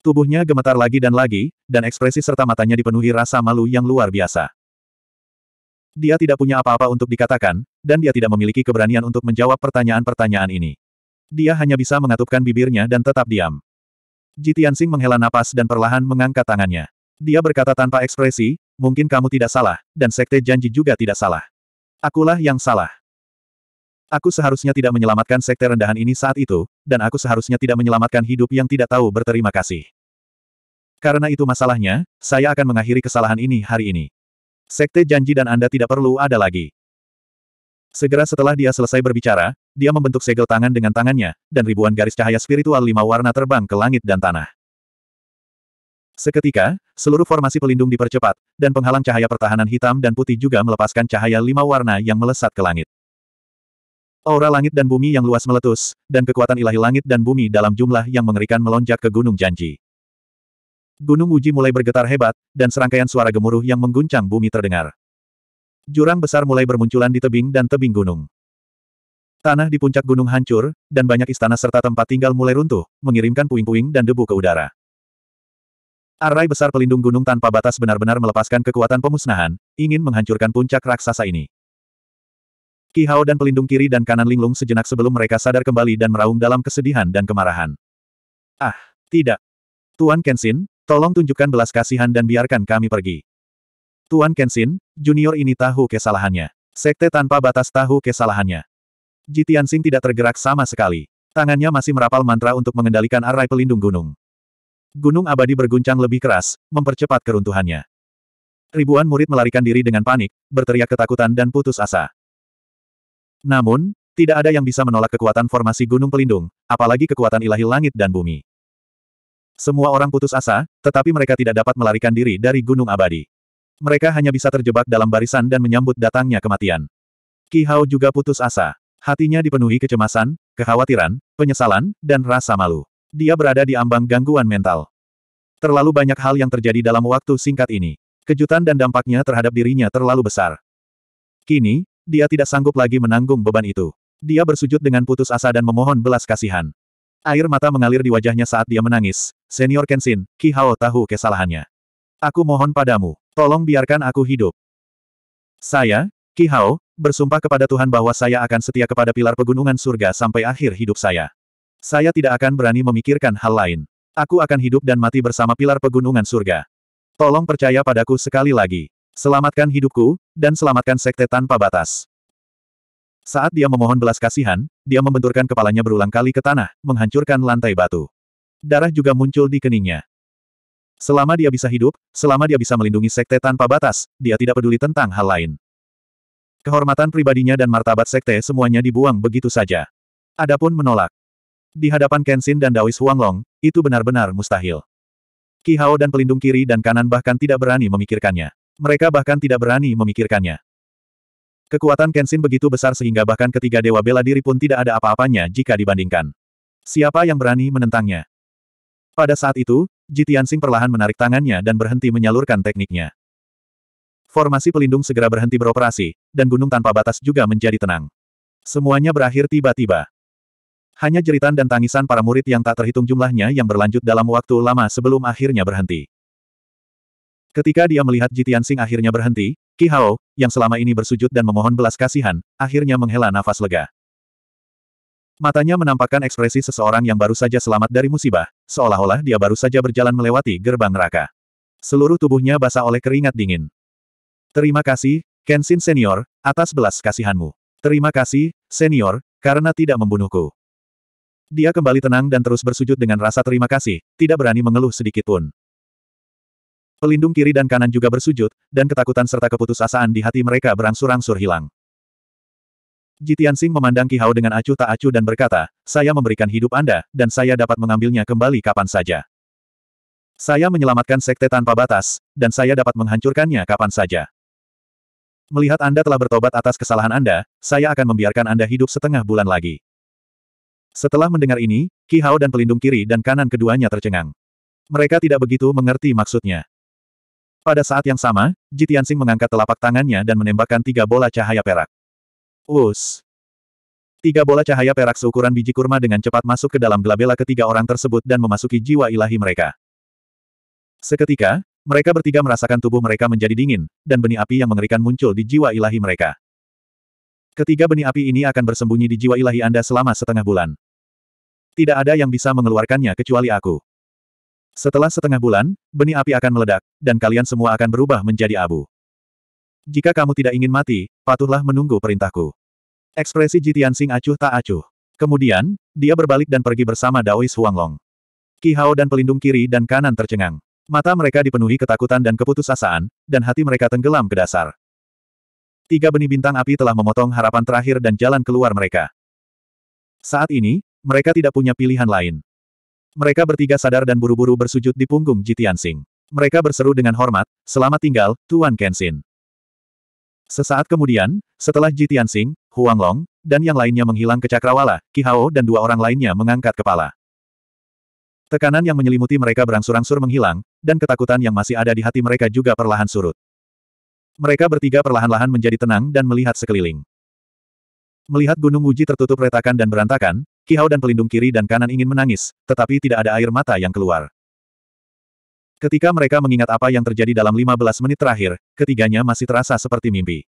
Tubuhnya gemetar lagi dan lagi, dan ekspresi serta matanya dipenuhi rasa malu yang luar biasa. Dia tidak punya apa-apa untuk dikatakan, dan dia tidak memiliki keberanian untuk menjawab pertanyaan-pertanyaan ini. Dia hanya bisa mengatupkan bibirnya dan tetap diam. Jitiansing menghela napas dan perlahan mengangkat tangannya. Dia berkata tanpa ekspresi, mungkin kamu tidak salah, dan sekte janji juga tidak salah. Akulah yang salah. Aku seharusnya tidak menyelamatkan sekte rendahan ini saat itu, dan aku seharusnya tidak menyelamatkan hidup yang tidak tahu berterima kasih. Karena itu masalahnya, saya akan mengakhiri kesalahan ini hari ini. Sekte janji dan Anda tidak perlu ada lagi. Segera setelah dia selesai berbicara, dia membentuk segel tangan dengan tangannya, dan ribuan garis cahaya spiritual lima warna terbang ke langit dan tanah. Seketika, seluruh formasi pelindung dipercepat, dan penghalang cahaya pertahanan hitam dan putih juga melepaskan cahaya lima warna yang melesat ke langit. Aura langit dan bumi yang luas meletus, dan kekuatan ilahi langit dan bumi dalam jumlah yang mengerikan melonjak ke Gunung Janji. Gunung Uji mulai bergetar hebat, dan serangkaian suara gemuruh yang mengguncang bumi terdengar. Jurang besar mulai bermunculan di tebing dan tebing gunung. Tanah di puncak gunung hancur, dan banyak istana serta tempat tinggal mulai runtuh, mengirimkan puing-puing dan debu ke udara. Arai besar pelindung gunung tanpa batas benar-benar melepaskan kekuatan pemusnahan, ingin menghancurkan puncak raksasa ini. Ki Hao dan pelindung kiri dan kanan linglung sejenak sebelum mereka sadar kembali dan meraung dalam kesedihan dan kemarahan. Ah, tidak. Tuan Kenshin, tolong tunjukkan belas kasihan dan biarkan kami pergi. Tuan Kenshin, junior ini tahu kesalahannya. Sekte tanpa batas tahu kesalahannya. Jitian Sing tidak tergerak sama sekali. Tangannya masih merapal mantra untuk mengendalikan arai pelindung gunung. Gunung abadi berguncang lebih keras, mempercepat keruntuhannya. Ribuan murid melarikan diri dengan panik, berteriak ketakutan dan putus asa. Namun, tidak ada yang bisa menolak kekuatan formasi gunung pelindung, apalagi kekuatan ilahi langit dan bumi. Semua orang putus asa, tetapi mereka tidak dapat melarikan diri dari gunung abadi. Mereka hanya bisa terjebak dalam barisan dan menyambut datangnya kematian. Ki Hao juga putus asa. Hatinya dipenuhi kecemasan, kekhawatiran, penyesalan, dan rasa malu. Dia berada di ambang gangguan mental. Terlalu banyak hal yang terjadi dalam waktu singkat ini. Kejutan dan dampaknya terhadap dirinya terlalu besar. Kini, dia tidak sanggup lagi menanggung beban itu. Dia bersujud dengan putus asa dan memohon belas kasihan. Air mata mengalir di wajahnya saat dia menangis. Senior Kenshin, Ki Hao tahu kesalahannya. Aku mohon padamu, tolong biarkan aku hidup. Saya, Ki Hao, bersumpah kepada Tuhan bahwa saya akan setia kepada pilar pegunungan surga sampai akhir hidup saya. Saya tidak akan berani memikirkan hal lain. Aku akan hidup dan mati bersama pilar pegunungan surga. Tolong percaya padaku sekali lagi. Selamatkan hidupku, dan selamatkan sekte tanpa batas. Saat dia memohon belas kasihan, dia membenturkan kepalanya berulang kali ke tanah, menghancurkan lantai batu. Darah juga muncul di keningnya. Selama dia bisa hidup, selama dia bisa melindungi sekte tanpa batas, dia tidak peduli tentang hal lain. Kehormatan pribadinya dan martabat sekte semuanya dibuang begitu saja. Adapun menolak. Di hadapan Kenshin dan Daois Huanglong, itu benar-benar mustahil. Ki Hao dan pelindung kiri dan kanan bahkan tidak berani memikirkannya. Mereka bahkan tidak berani memikirkannya. Kekuatan Kenshin begitu besar sehingga bahkan ketiga dewa bela diri pun tidak ada apa-apanya jika dibandingkan. Siapa yang berani menentangnya? Pada saat itu, Jitiansing perlahan menarik tangannya dan berhenti menyalurkan tekniknya. Formasi pelindung segera berhenti beroperasi, dan gunung tanpa batas juga menjadi tenang. Semuanya berakhir tiba-tiba. Hanya jeritan dan tangisan para murid yang tak terhitung jumlahnya yang berlanjut dalam waktu lama sebelum akhirnya berhenti. Ketika dia melihat Jitian Sing akhirnya berhenti, Ki Hao, yang selama ini bersujud dan memohon belas kasihan, akhirnya menghela nafas lega. Matanya menampakkan ekspresi seseorang yang baru saja selamat dari musibah, seolah-olah dia baru saja berjalan melewati gerbang neraka. Seluruh tubuhnya basah oleh keringat dingin. Terima kasih, Kenshin Senior, atas belas kasihanmu. Terima kasih, Senior, karena tidak membunuhku. Dia kembali tenang dan terus bersujud dengan rasa terima kasih, tidak berani mengeluh sedikit pun. Pelindung kiri dan kanan juga bersujud, dan ketakutan serta keputusasaan di hati mereka berangsur-angsur hilang. Jitian Sing memandang Ki Hao dengan acuh tak acuh dan berkata, saya memberikan hidup Anda, dan saya dapat mengambilnya kembali kapan saja. Saya menyelamatkan sekte tanpa batas, dan saya dapat menghancurkannya kapan saja. Melihat Anda telah bertobat atas kesalahan Anda, saya akan membiarkan Anda hidup setengah bulan lagi. Setelah mendengar ini, Ki Hao dan pelindung kiri dan kanan keduanya tercengang. Mereka tidak begitu mengerti maksudnya. Pada saat yang sama, Jitiansing mengangkat telapak tangannya dan menembakkan tiga bola cahaya perak. Us! Tiga bola cahaya perak seukuran biji kurma dengan cepat masuk ke dalam gelabela ketiga orang tersebut dan memasuki jiwa ilahi mereka. Seketika, mereka bertiga merasakan tubuh mereka menjadi dingin, dan benih api yang mengerikan muncul di jiwa ilahi mereka. Ketiga benih api ini akan bersembunyi di jiwa ilahi Anda selama setengah bulan. Tidak ada yang bisa mengeluarkannya kecuali aku. Setelah setengah bulan, benih api akan meledak, dan kalian semua akan berubah menjadi abu. Jika kamu tidak ingin mati, patuhlah menunggu perintahku. Ekspresi Jitian Sing acuh tak acuh. Kemudian, dia berbalik dan pergi bersama Daois Huanglong. Ki Hao dan pelindung kiri dan kanan tercengang. Mata mereka dipenuhi ketakutan dan keputusasaan, dan hati mereka tenggelam ke dasar. Tiga benih bintang api telah memotong harapan terakhir dan jalan keluar mereka. Saat ini, mereka tidak punya pilihan lain. Mereka bertiga sadar dan buru-buru bersujud di punggung Jitian Sing. Mereka berseru dengan hormat, selamat tinggal, Tuan Kenshin. Sesaat kemudian, setelah Jitian Sing, Huang Long, dan yang lainnya menghilang ke Cakrawala, Kihao dan dua orang lainnya mengangkat kepala. Tekanan yang menyelimuti mereka berangsur-angsur menghilang, dan ketakutan yang masih ada di hati mereka juga perlahan surut. Mereka bertiga perlahan-lahan menjadi tenang dan melihat sekeliling. Melihat gunung uji tertutup retakan dan berantakan, Hao dan pelindung kiri dan kanan ingin menangis, tetapi tidak ada air mata yang keluar. Ketika mereka mengingat apa yang terjadi dalam 15 menit terakhir, ketiganya masih terasa seperti mimpi.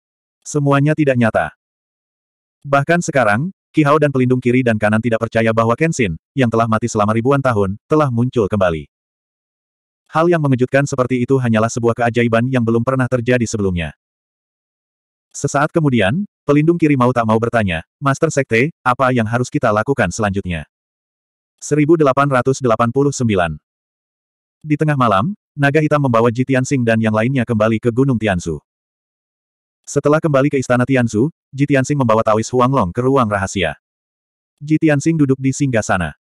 Semuanya tidak nyata. Bahkan sekarang, Hao dan pelindung kiri dan kanan tidak percaya bahwa Kenshin, yang telah mati selama ribuan tahun, telah muncul kembali. Hal yang mengejutkan seperti itu hanyalah sebuah keajaiban yang belum pernah terjadi sebelumnya. Sesaat kemudian, pelindung kiri mau tak mau bertanya, Master Sekte, apa yang harus kita lakukan selanjutnya? 1889 Di tengah malam, naga hitam membawa Ji Tianxing dan yang lainnya kembali ke Gunung Tianzu. Setelah kembali ke istana Tianzu, Ji Tianxing membawa Taois Huanglong ke ruang rahasia. Ji Tianxing duduk di singgah sana.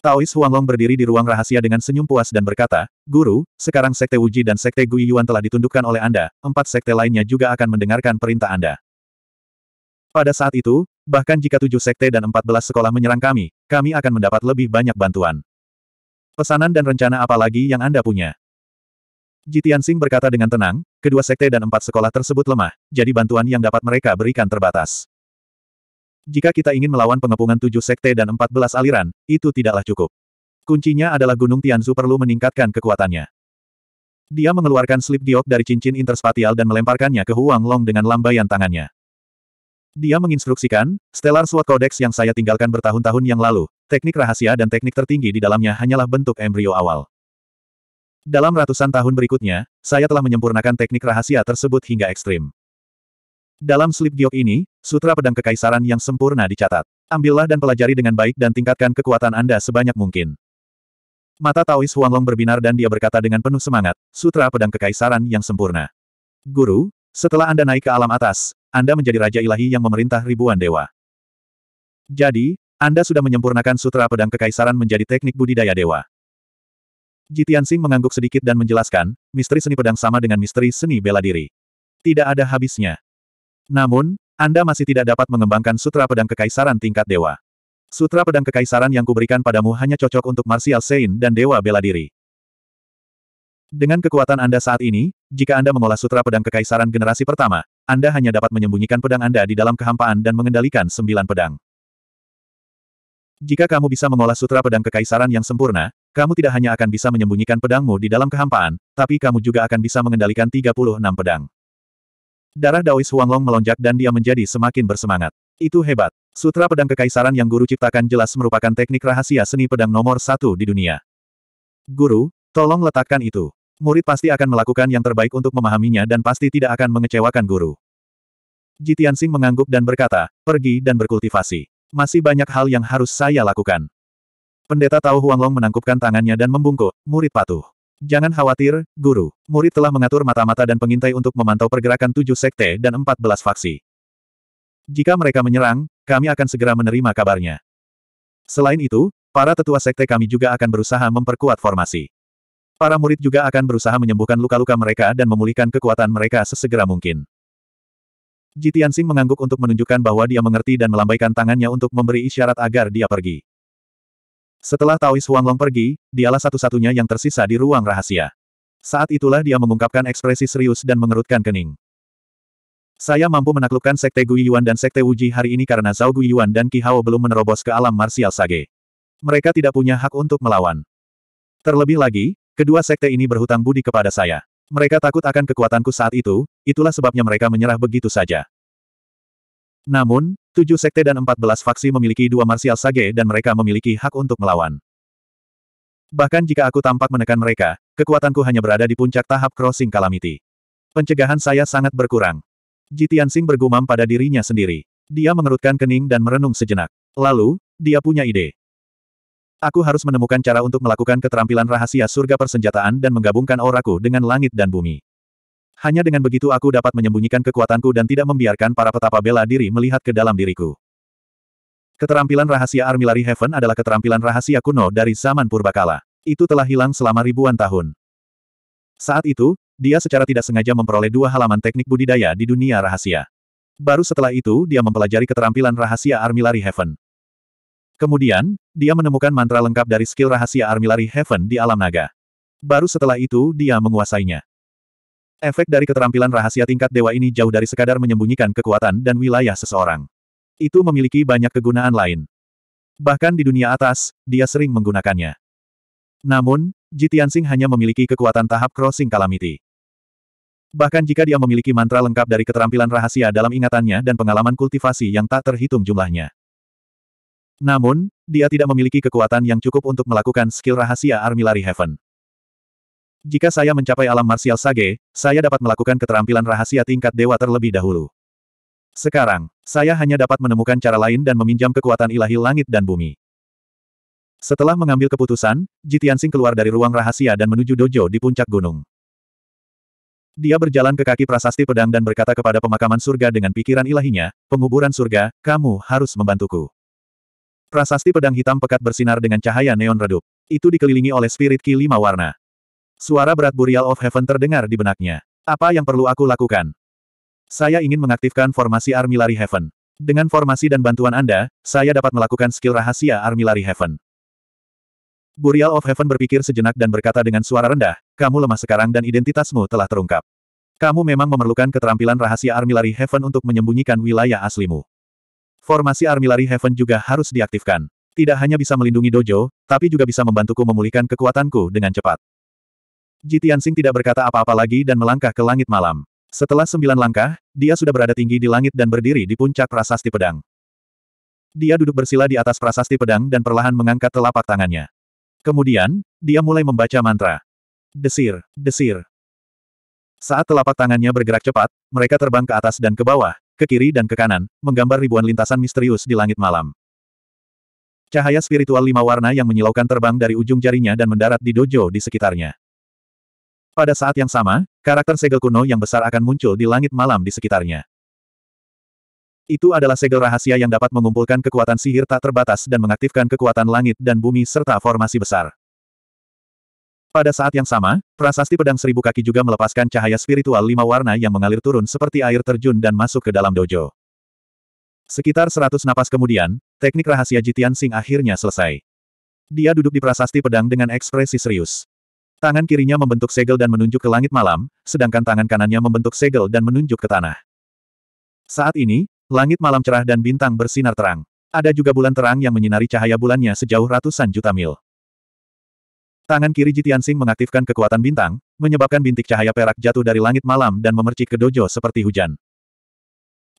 Taois Huanglong berdiri di ruang rahasia dengan senyum puas dan berkata, Guru, sekarang Sekte Wuji dan Sekte Gui Yuan telah ditundukkan oleh Anda, empat sekte lainnya juga akan mendengarkan perintah Anda. Pada saat itu, bahkan jika tujuh sekte dan empat belas sekolah menyerang kami, kami akan mendapat lebih banyak bantuan. Pesanan dan rencana apa lagi yang Anda punya? Jitian Sing berkata dengan tenang, kedua sekte dan empat sekolah tersebut lemah, jadi bantuan yang dapat mereka berikan terbatas. Jika kita ingin melawan pengepungan tujuh sekte dan empat belas aliran, itu tidaklah cukup. Kuncinya adalah Gunung Tianzu perlu meningkatkan kekuatannya. Dia mengeluarkan slip giok dari cincin interspatial dan melemparkannya ke Huang Long dengan lambaian tangannya. Dia menginstruksikan, Stellar Sword Codex yang saya tinggalkan bertahun-tahun yang lalu, teknik rahasia dan teknik tertinggi di dalamnya hanyalah bentuk embrio awal. Dalam ratusan tahun berikutnya, saya telah menyempurnakan teknik rahasia tersebut hingga ekstrim. Dalam slip giok ini, Sutra Pedang Kekaisaran yang sempurna dicatat. Ambillah dan pelajari dengan baik dan tingkatkan kekuatan Anda sebanyak mungkin. Mata Taois Huanglong berbinar dan dia berkata dengan penuh semangat, Sutra Pedang Kekaisaran yang sempurna. Guru, setelah Anda naik ke alam atas, Anda menjadi Raja Ilahi yang memerintah ribuan dewa. Jadi, Anda sudah menyempurnakan Sutra Pedang Kekaisaran menjadi teknik budidaya dewa. Jitian Sing mengangguk sedikit dan menjelaskan, misteri seni pedang sama dengan misteri seni bela diri. Tidak ada habisnya. Namun, anda masih tidak dapat mengembangkan Sutra Pedang Kekaisaran tingkat Dewa. Sutra Pedang Kekaisaran yang kuberikan padamu hanya cocok untuk Martial Sein dan Dewa Bela Diri. Dengan kekuatan Anda saat ini, jika Anda mengolah Sutra Pedang Kekaisaran generasi pertama, Anda hanya dapat menyembunyikan pedang Anda di dalam kehampaan dan mengendalikan sembilan pedang. Jika kamu bisa mengolah Sutra Pedang Kekaisaran yang sempurna, kamu tidak hanya akan bisa menyembunyikan pedangmu di dalam kehampaan, tapi kamu juga akan bisa mengendalikan 36 pedang. Darah Daois Huanglong melonjak dan dia menjadi semakin bersemangat. Itu hebat. Sutra pedang kekaisaran yang guru ciptakan jelas merupakan teknik rahasia seni pedang nomor satu di dunia. Guru, tolong letakkan itu. Murid pasti akan melakukan yang terbaik untuk memahaminya dan pasti tidak akan mengecewakan guru. Jitiansing mengangguk dan berkata, pergi dan berkultivasi. Masih banyak hal yang harus saya lakukan. Pendeta Tao Huanglong menangkupkan tangannya dan membungkuk, murid patuh. Jangan khawatir, guru. Murid telah mengatur mata-mata dan pengintai untuk memantau pergerakan tujuh sekte dan empat belas faksi. Jika mereka menyerang, kami akan segera menerima kabarnya. Selain itu, para tetua sekte kami juga akan berusaha memperkuat formasi. Para murid juga akan berusaha menyembuhkan luka-luka mereka dan memulihkan kekuatan mereka sesegera mungkin. Jitian Jitiansing mengangguk untuk menunjukkan bahwa dia mengerti dan melambaikan tangannya untuk memberi isyarat agar dia pergi. Setelah Taois Huanglong pergi, dialah satu-satunya yang tersisa di ruang rahasia. Saat itulah dia mengungkapkan ekspresi serius dan mengerutkan kening. Saya mampu menaklukkan Sekte Guiyuan dan Sekte Wuji hari ini karena Zhao Guiyuan dan Ki Hao belum menerobos ke alam marsial Sage. Mereka tidak punya hak untuk melawan. Terlebih lagi, kedua sekte ini berhutang budi kepada saya. Mereka takut akan kekuatanku saat itu, itulah sebabnya mereka menyerah begitu saja. Namun, Tujuh sekte dan empat belas faksi memiliki dua marsial sage dan mereka memiliki hak untuk melawan. Bahkan jika aku tampak menekan mereka, kekuatanku hanya berada di puncak tahap crossing calamity. Pencegahan saya sangat berkurang. Jitian Sing bergumam pada dirinya sendiri. Dia mengerutkan kening dan merenung sejenak. Lalu, dia punya ide. Aku harus menemukan cara untuk melakukan keterampilan rahasia surga persenjataan dan menggabungkan oraku dengan langit dan bumi. Hanya dengan begitu aku dapat menyembunyikan kekuatanku dan tidak membiarkan para petapa bela diri melihat ke dalam diriku. Keterampilan rahasia Armillary Heaven adalah keterampilan rahasia kuno dari zaman purbakala. Itu telah hilang selama ribuan tahun. Saat itu, dia secara tidak sengaja memperoleh dua halaman teknik budidaya di dunia rahasia. Baru setelah itu dia mempelajari keterampilan rahasia Armillary Heaven. Kemudian, dia menemukan mantra lengkap dari skill rahasia Armillary Heaven di alam naga. Baru setelah itu dia menguasainya. Efek dari keterampilan rahasia tingkat dewa ini jauh dari sekadar menyembunyikan kekuatan dan wilayah seseorang. Itu memiliki banyak kegunaan lain. Bahkan di dunia atas, dia sering menggunakannya. Namun, Jitiansing hanya memiliki kekuatan tahap crossing calamity. Bahkan jika dia memiliki mantra lengkap dari keterampilan rahasia dalam ingatannya dan pengalaman kultivasi yang tak terhitung jumlahnya. Namun, dia tidak memiliki kekuatan yang cukup untuk melakukan skill rahasia Armillary Heaven. Jika saya mencapai alam marsial sage, saya dapat melakukan keterampilan rahasia tingkat dewa terlebih dahulu. Sekarang, saya hanya dapat menemukan cara lain dan meminjam kekuatan ilahi langit dan bumi. Setelah mengambil keputusan, Jitiansing keluar dari ruang rahasia dan menuju dojo di puncak gunung. Dia berjalan ke kaki prasasti pedang dan berkata kepada pemakaman surga dengan pikiran ilahinya, penguburan surga, kamu harus membantuku. Prasasti pedang hitam pekat bersinar dengan cahaya neon redup. Itu dikelilingi oleh spirit ki lima warna. Suara berat Burial of Heaven terdengar di benaknya. Apa yang perlu aku lakukan? Saya ingin mengaktifkan formasi Army Lari Heaven. Dengan formasi dan bantuan Anda, saya dapat melakukan skill rahasia Army Lari Heaven. Burial of Heaven berpikir sejenak dan berkata dengan suara rendah, kamu lemah sekarang dan identitasmu telah terungkap. Kamu memang memerlukan keterampilan rahasia Army Lari Heaven untuk menyembunyikan wilayah aslimu. Formasi Army Lari Heaven juga harus diaktifkan. Tidak hanya bisa melindungi dojo, tapi juga bisa membantuku memulihkan kekuatanku dengan cepat. Jitian Sing tidak berkata apa-apa lagi dan melangkah ke langit malam. Setelah sembilan langkah, dia sudah berada tinggi di langit dan berdiri di puncak prasasti pedang. Dia duduk bersila di atas prasasti pedang dan perlahan mengangkat telapak tangannya. Kemudian, dia mulai membaca mantra. Desir, desir. Saat telapak tangannya bergerak cepat, mereka terbang ke atas dan ke bawah, ke kiri dan ke kanan, menggambar ribuan lintasan misterius di langit malam. Cahaya spiritual lima warna yang menyilaukan terbang dari ujung jarinya dan mendarat di dojo di sekitarnya. Pada saat yang sama, karakter segel kuno yang besar akan muncul di langit malam di sekitarnya. Itu adalah segel rahasia yang dapat mengumpulkan kekuatan sihir tak terbatas dan mengaktifkan kekuatan langit dan bumi serta formasi besar. Pada saat yang sama, prasasti pedang seribu kaki juga melepaskan cahaya spiritual lima warna yang mengalir turun seperti air terjun dan masuk ke dalam dojo. Sekitar seratus napas kemudian, teknik rahasia Jitian Sing akhirnya selesai. Dia duduk di prasasti pedang dengan ekspresi serius. Tangan kirinya membentuk segel dan menunjuk ke langit malam, sedangkan tangan kanannya membentuk segel dan menunjuk ke tanah. Saat ini, langit malam cerah dan bintang bersinar terang. Ada juga bulan terang yang menyinari cahaya bulannya sejauh ratusan juta mil. Tangan kiri Jitian Sing mengaktifkan kekuatan bintang, menyebabkan bintik cahaya perak jatuh dari langit malam dan memercik ke dojo seperti hujan.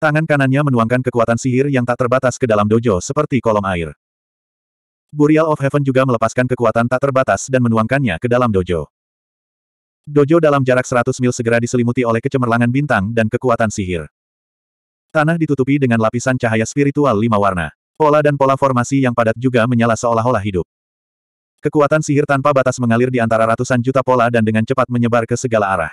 Tangan kanannya menuangkan kekuatan sihir yang tak terbatas ke dalam dojo seperti kolom air. Burial of Heaven juga melepaskan kekuatan tak terbatas dan menuangkannya ke dalam dojo. Dojo dalam jarak 100 mil segera diselimuti oleh kecemerlangan bintang dan kekuatan sihir. Tanah ditutupi dengan lapisan cahaya spiritual lima warna. Pola dan pola formasi yang padat juga menyala seolah-olah hidup. Kekuatan sihir tanpa batas mengalir di antara ratusan juta pola dan dengan cepat menyebar ke segala arah.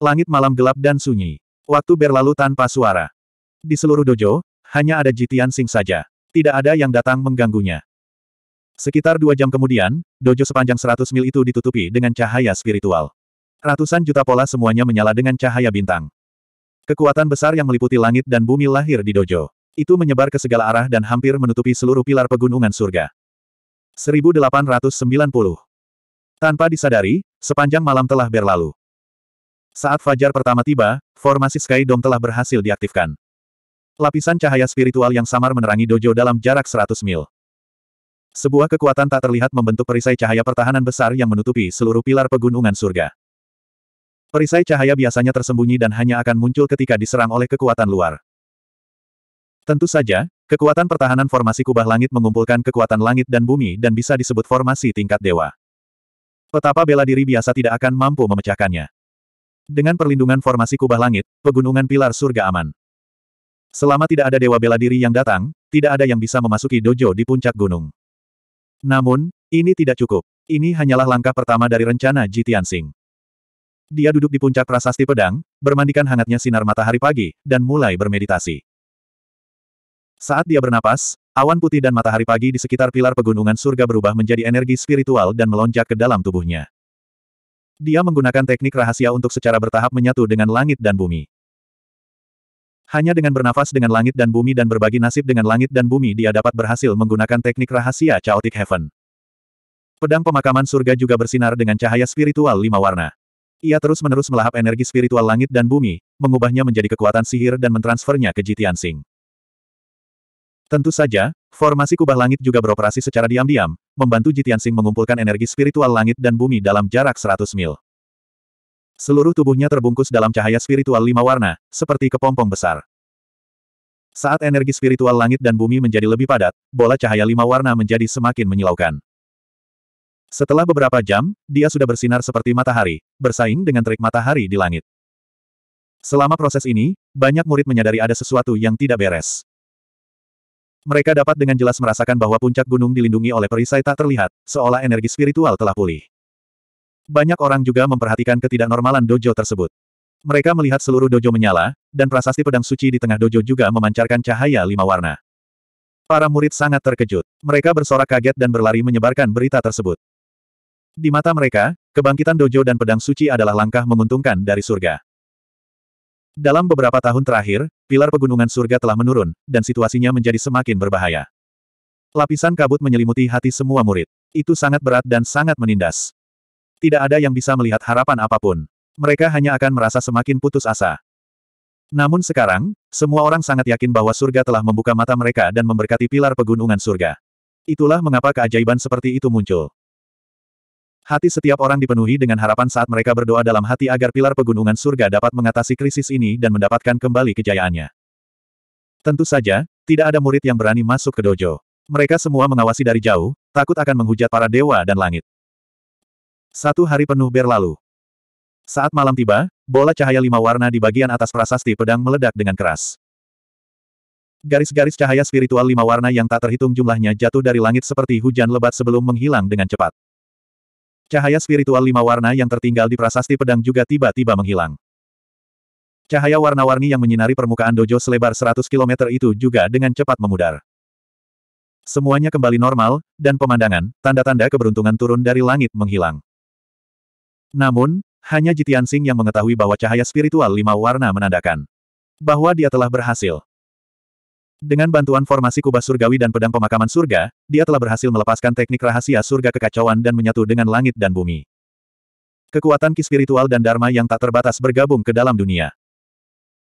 Langit malam gelap dan sunyi. Waktu berlalu tanpa suara. Di seluruh dojo, hanya ada Jitian Sing saja. Tidak ada yang datang mengganggunya. Sekitar dua jam kemudian, dojo sepanjang 100 mil itu ditutupi dengan cahaya spiritual. Ratusan juta pola semuanya menyala dengan cahaya bintang. Kekuatan besar yang meliputi langit dan bumi lahir di dojo. Itu menyebar ke segala arah dan hampir menutupi seluruh pilar pegunungan surga. 1890 Tanpa disadari, sepanjang malam telah berlalu. Saat fajar pertama tiba, formasi Sky Dome telah berhasil diaktifkan. Lapisan cahaya spiritual yang samar menerangi dojo dalam jarak 100 mil. Sebuah kekuatan tak terlihat membentuk perisai cahaya pertahanan besar yang menutupi seluruh pilar pegunungan surga. Perisai cahaya biasanya tersembunyi dan hanya akan muncul ketika diserang oleh kekuatan luar. Tentu saja, kekuatan pertahanan formasi kubah langit mengumpulkan kekuatan langit dan bumi dan bisa disebut formasi tingkat dewa. Petapa bela diri biasa tidak akan mampu memecahkannya. Dengan perlindungan formasi kubah langit, pegunungan pilar surga aman. Selama tidak ada dewa bela diri yang datang, tidak ada yang bisa memasuki dojo di puncak gunung. Namun, ini tidak cukup. Ini hanyalah langkah pertama dari rencana Ji Tianxing. Dia duduk di puncak prasasti pedang, bermandikan hangatnya sinar matahari pagi, dan mulai bermeditasi. Saat dia bernapas, awan putih dan matahari pagi di sekitar pilar pegunungan surga berubah menjadi energi spiritual dan melonjak ke dalam tubuhnya. Dia menggunakan teknik rahasia untuk secara bertahap menyatu dengan langit dan bumi. Hanya dengan bernafas dengan langit dan bumi dan berbagi nasib dengan langit dan bumi dia dapat berhasil menggunakan teknik rahasia Chaotic Heaven. Pedang pemakaman surga juga bersinar dengan cahaya spiritual lima warna. Ia terus-menerus melahap energi spiritual langit dan bumi, mengubahnya menjadi kekuatan sihir dan mentransfernya ke Jitian Sing. Tentu saja, formasi kubah langit juga beroperasi secara diam-diam, membantu Jitian Sing mengumpulkan energi spiritual langit dan bumi dalam jarak 100 mil. Seluruh tubuhnya terbungkus dalam cahaya spiritual lima warna, seperti kepompong besar. Saat energi spiritual langit dan bumi menjadi lebih padat, bola cahaya lima warna menjadi semakin menyilaukan. Setelah beberapa jam, dia sudah bersinar seperti matahari, bersaing dengan terik matahari di langit. Selama proses ini, banyak murid menyadari ada sesuatu yang tidak beres. Mereka dapat dengan jelas merasakan bahwa puncak gunung dilindungi oleh perisai tak terlihat, seolah energi spiritual telah pulih. Banyak orang juga memperhatikan ketidaknormalan dojo tersebut. Mereka melihat seluruh dojo menyala, dan prasasti pedang suci di tengah dojo juga memancarkan cahaya lima warna. Para murid sangat terkejut. Mereka bersorak kaget dan berlari menyebarkan berita tersebut. Di mata mereka, kebangkitan dojo dan pedang suci adalah langkah menguntungkan dari surga. Dalam beberapa tahun terakhir, pilar pegunungan surga telah menurun, dan situasinya menjadi semakin berbahaya. Lapisan kabut menyelimuti hati semua murid. Itu sangat berat dan sangat menindas. Tidak ada yang bisa melihat harapan apapun. Mereka hanya akan merasa semakin putus asa. Namun sekarang, semua orang sangat yakin bahwa surga telah membuka mata mereka dan memberkati pilar pegunungan surga. Itulah mengapa keajaiban seperti itu muncul. Hati setiap orang dipenuhi dengan harapan saat mereka berdoa dalam hati agar pilar pegunungan surga dapat mengatasi krisis ini dan mendapatkan kembali kejayaannya. Tentu saja, tidak ada murid yang berani masuk ke dojo. Mereka semua mengawasi dari jauh, takut akan menghujat para dewa dan langit. Satu hari penuh berlalu. Saat malam tiba, bola cahaya lima warna di bagian atas prasasti pedang meledak dengan keras. Garis-garis cahaya spiritual lima warna yang tak terhitung jumlahnya jatuh dari langit seperti hujan lebat sebelum menghilang dengan cepat. Cahaya spiritual lima warna yang tertinggal di prasasti pedang juga tiba-tiba menghilang. Cahaya warna-warni yang menyinari permukaan dojo selebar 100 km itu juga dengan cepat memudar. Semuanya kembali normal, dan pemandangan, tanda-tanda keberuntungan turun dari langit menghilang. Namun, hanya Jitian Sing yang mengetahui bahwa cahaya spiritual lima warna menandakan bahwa dia telah berhasil. Dengan bantuan formasi kubah surgawi dan pedang pemakaman surga, dia telah berhasil melepaskan teknik rahasia surga kekacauan dan menyatu dengan langit dan bumi. Kekuatan ki spiritual dan dharma yang tak terbatas bergabung ke dalam dunia.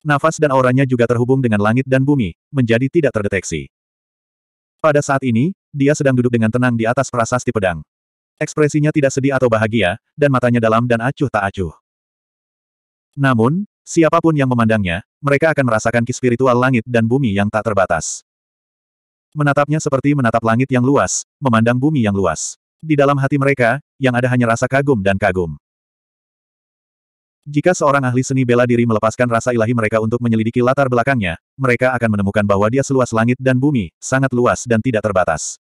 Nafas dan auranya juga terhubung dengan langit dan bumi, menjadi tidak terdeteksi. Pada saat ini, dia sedang duduk dengan tenang di atas prasasti pedang. Ekspresinya tidak sedih atau bahagia, dan matanya dalam dan acuh tak acuh. Namun, siapapun yang memandangnya, mereka akan merasakan ki spiritual langit dan bumi yang tak terbatas. Menatapnya seperti menatap langit yang luas, memandang bumi yang luas. Di dalam hati mereka, yang ada hanya rasa kagum dan kagum. Jika seorang ahli seni bela diri melepaskan rasa ilahi mereka untuk menyelidiki latar belakangnya, mereka akan menemukan bahwa dia seluas langit dan bumi, sangat luas dan tidak terbatas.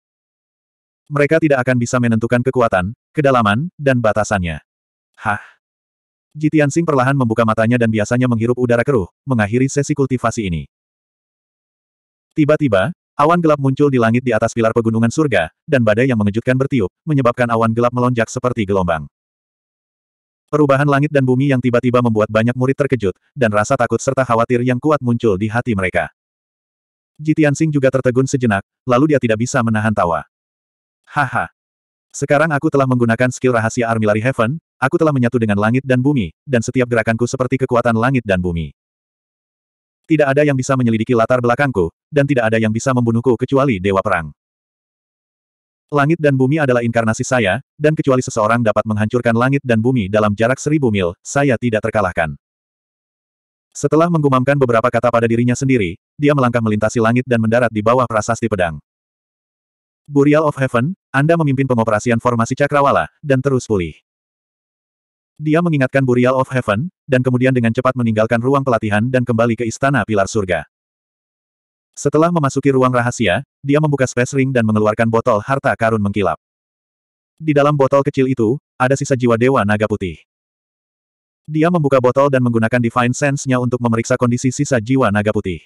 Mereka tidak akan bisa menentukan kekuatan, kedalaman, dan batasannya. Hah? Jitian Sing perlahan membuka matanya dan biasanya menghirup udara keruh, mengakhiri sesi kultivasi ini. Tiba-tiba, awan gelap muncul di langit di atas pilar pegunungan surga, dan badai yang mengejutkan bertiup, menyebabkan awan gelap melonjak seperti gelombang. Perubahan langit dan bumi yang tiba-tiba membuat banyak murid terkejut, dan rasa takut serta khawatir yang kuat muncul di hati mereka. Jitian Sing juga tertegun sejenak, lalu dia tidak bisa menahan tawa. Haha. Sekarang aku telah menggunakan skill rahasia Armillary Heaven, aku telah menyatu dengan langit dan bumi, dan setiap gerakanku seperti kekuatan langit dan bumi. Tidak ada yang bisa menyelidiki latar belakangku, dan tidak ada yang bisa membunuhku kecuali Dewa Perang. Langit dan bumi adalah inkarnasi saya, dan kecuali seseorang dapat menghancurkan langit dan bumi dalam jarak seribu mil, saya tidak terkalahkan. Setelah menggumamkan beberapa kata pada dirinya sendiri, dia melangkah melintasi langit dan mendarat di bawah prasasti pedang. Burial of Heaven, Anda memimpin pengoperasian formasi cakrawala, dan terus pulih. Dia mengingatkan Burial of Heaven, dan kemudian dengan cepat meninggalkan ruang pelatihan dan kembali ke Istana Pilar Surga. Setelah memasuki ruang rahasia, dia membuka space ring dan mengeluarkan botol harta karun mengkilap. Di dalam botol kecil itu, ada sisa jiwa Dewa Naga Putih. Dia membuka botol dan menggunakan Divine Sense-nya untuk memeriksa kondisi sisa jiwa Naga Putih.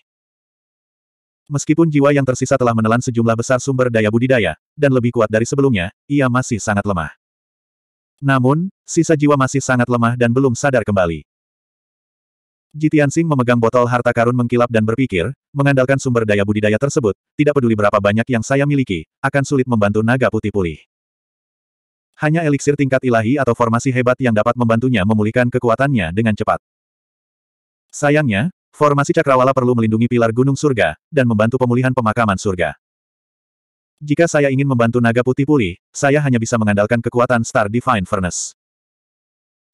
Meskipun jiwa yang tersisa telah menelan sejumlah besar sumber daya budidaya, dan lebih kuat dari sebelumnya, ia masih sangat lemah. Namun, sisa jiwa masih sangat lemah dan belum sadar kembali. Jitian Sing memegang botol harta karun mengkilap dan berpikir, mengandalkan sumber daya budidaya tersebut, tidak peduli berapa banyak yang saya miliki, akan sulit membantu naga putih pulih. Hanya eliksir tingkat ilahi atau formasi hebat yang dapat membantunya memulihkan kekuatannya dengan cepat. Sayangnya, Formasi cakrawala perlu melindungi pilar gunung surga, dan membantu pemulihan pemakaman surga. Jika saya ingin membantu naga putih pulih, saya hanya bisa mengandalkan kekuatan Star Divine Furnace.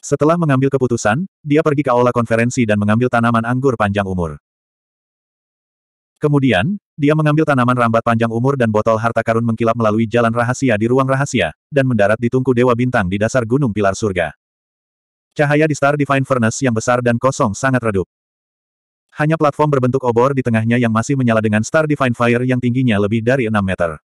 Setelah mengambil keputusan, dia pergi ke aula konferensi dan mengambil tanaman anggur panjang umur. Kemudian, dia mengambil tanaman rambat panjang umur dan botol harta karun mengkilap melalui jalan rahasia di ruang rahasia, dan mendarat di tungku Dewa Bintang di dasar Gunung Pilar Surga. Cahaya di Star Divine Furnace yang besar dan kosong sangat redup. Hanya platform berbentuk obor di tengahnya yang masih menyala dengan Star Divine Fire yang tingginya lebih dari 6 meter.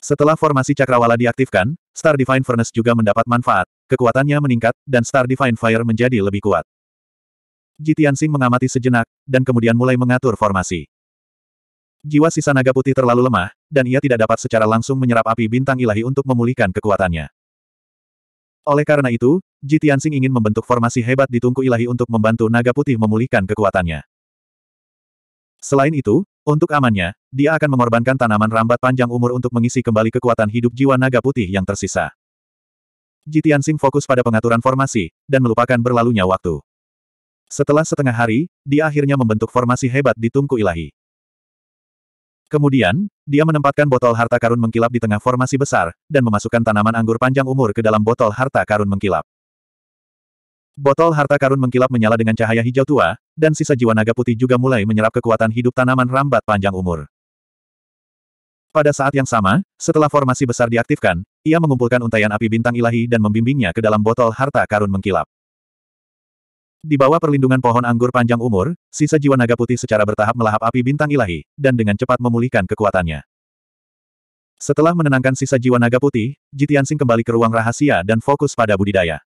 Setelah formasi cakrawala diaktifkan, Star Divine Furnace juga mendapat manfaat, kekuatannya meningkat, dan Star Divine Fire menjadi lebih kuat. Jitian Sing mengamati sejenak, dan kemudian mulai mengatur formasi. Jiwa sisa naga putih terlalu lemah, dan ia tidak dapat secara langsung menyerap api bintang ilahi untuk memulihkan kekuatannya. Oleh karena itu, Ji ingin membentuk formasi hebat di tungku ilahi untuk membantu naga putih memulihkan kekuatannya. Selain itu, untuk amannya, dia akan mengorbankan tanaman rambat panjang umur untuk mengisi kembali kekuatan hidup jiwa naga putih yang tersisa. Ji fokus pada pengaturan formasi, dan melupakan berlalunya waktu. Setelah setengah hari, dia akhirnya membentuk formasi hebat di tungku ilahi. Kemudian, dia menempatkan botol harta karun mengkilap di tengah formasi besar, dan memasukkan tanaman anggur panjang umur ke dalam botol harta karun mengkilap. Botol harta karun mengkilap menyala dengan cahaya hijau tua, dan sisa jiwa naga putih juga mulai menyerap kekuatan hidup tanaman rambat panjang umur. Pada saat yang sama, setelah formasi besar diaktifkan, ia mengumpulkan untaian api bintang ilahi dan membimbingnya ke dalam botol harta karun mengkilap. Di bawah perlindungan pohon anggur panjang umur, sisa jiwa naga putih secara bertahap melahap api bintang ilahi, dan dengan cepat memulihkan kekuatannya. Setelah menenangkan sisa jiwa naga putih, Jitiansing kembali ke ruang rahasia dan fokus pada budidaya.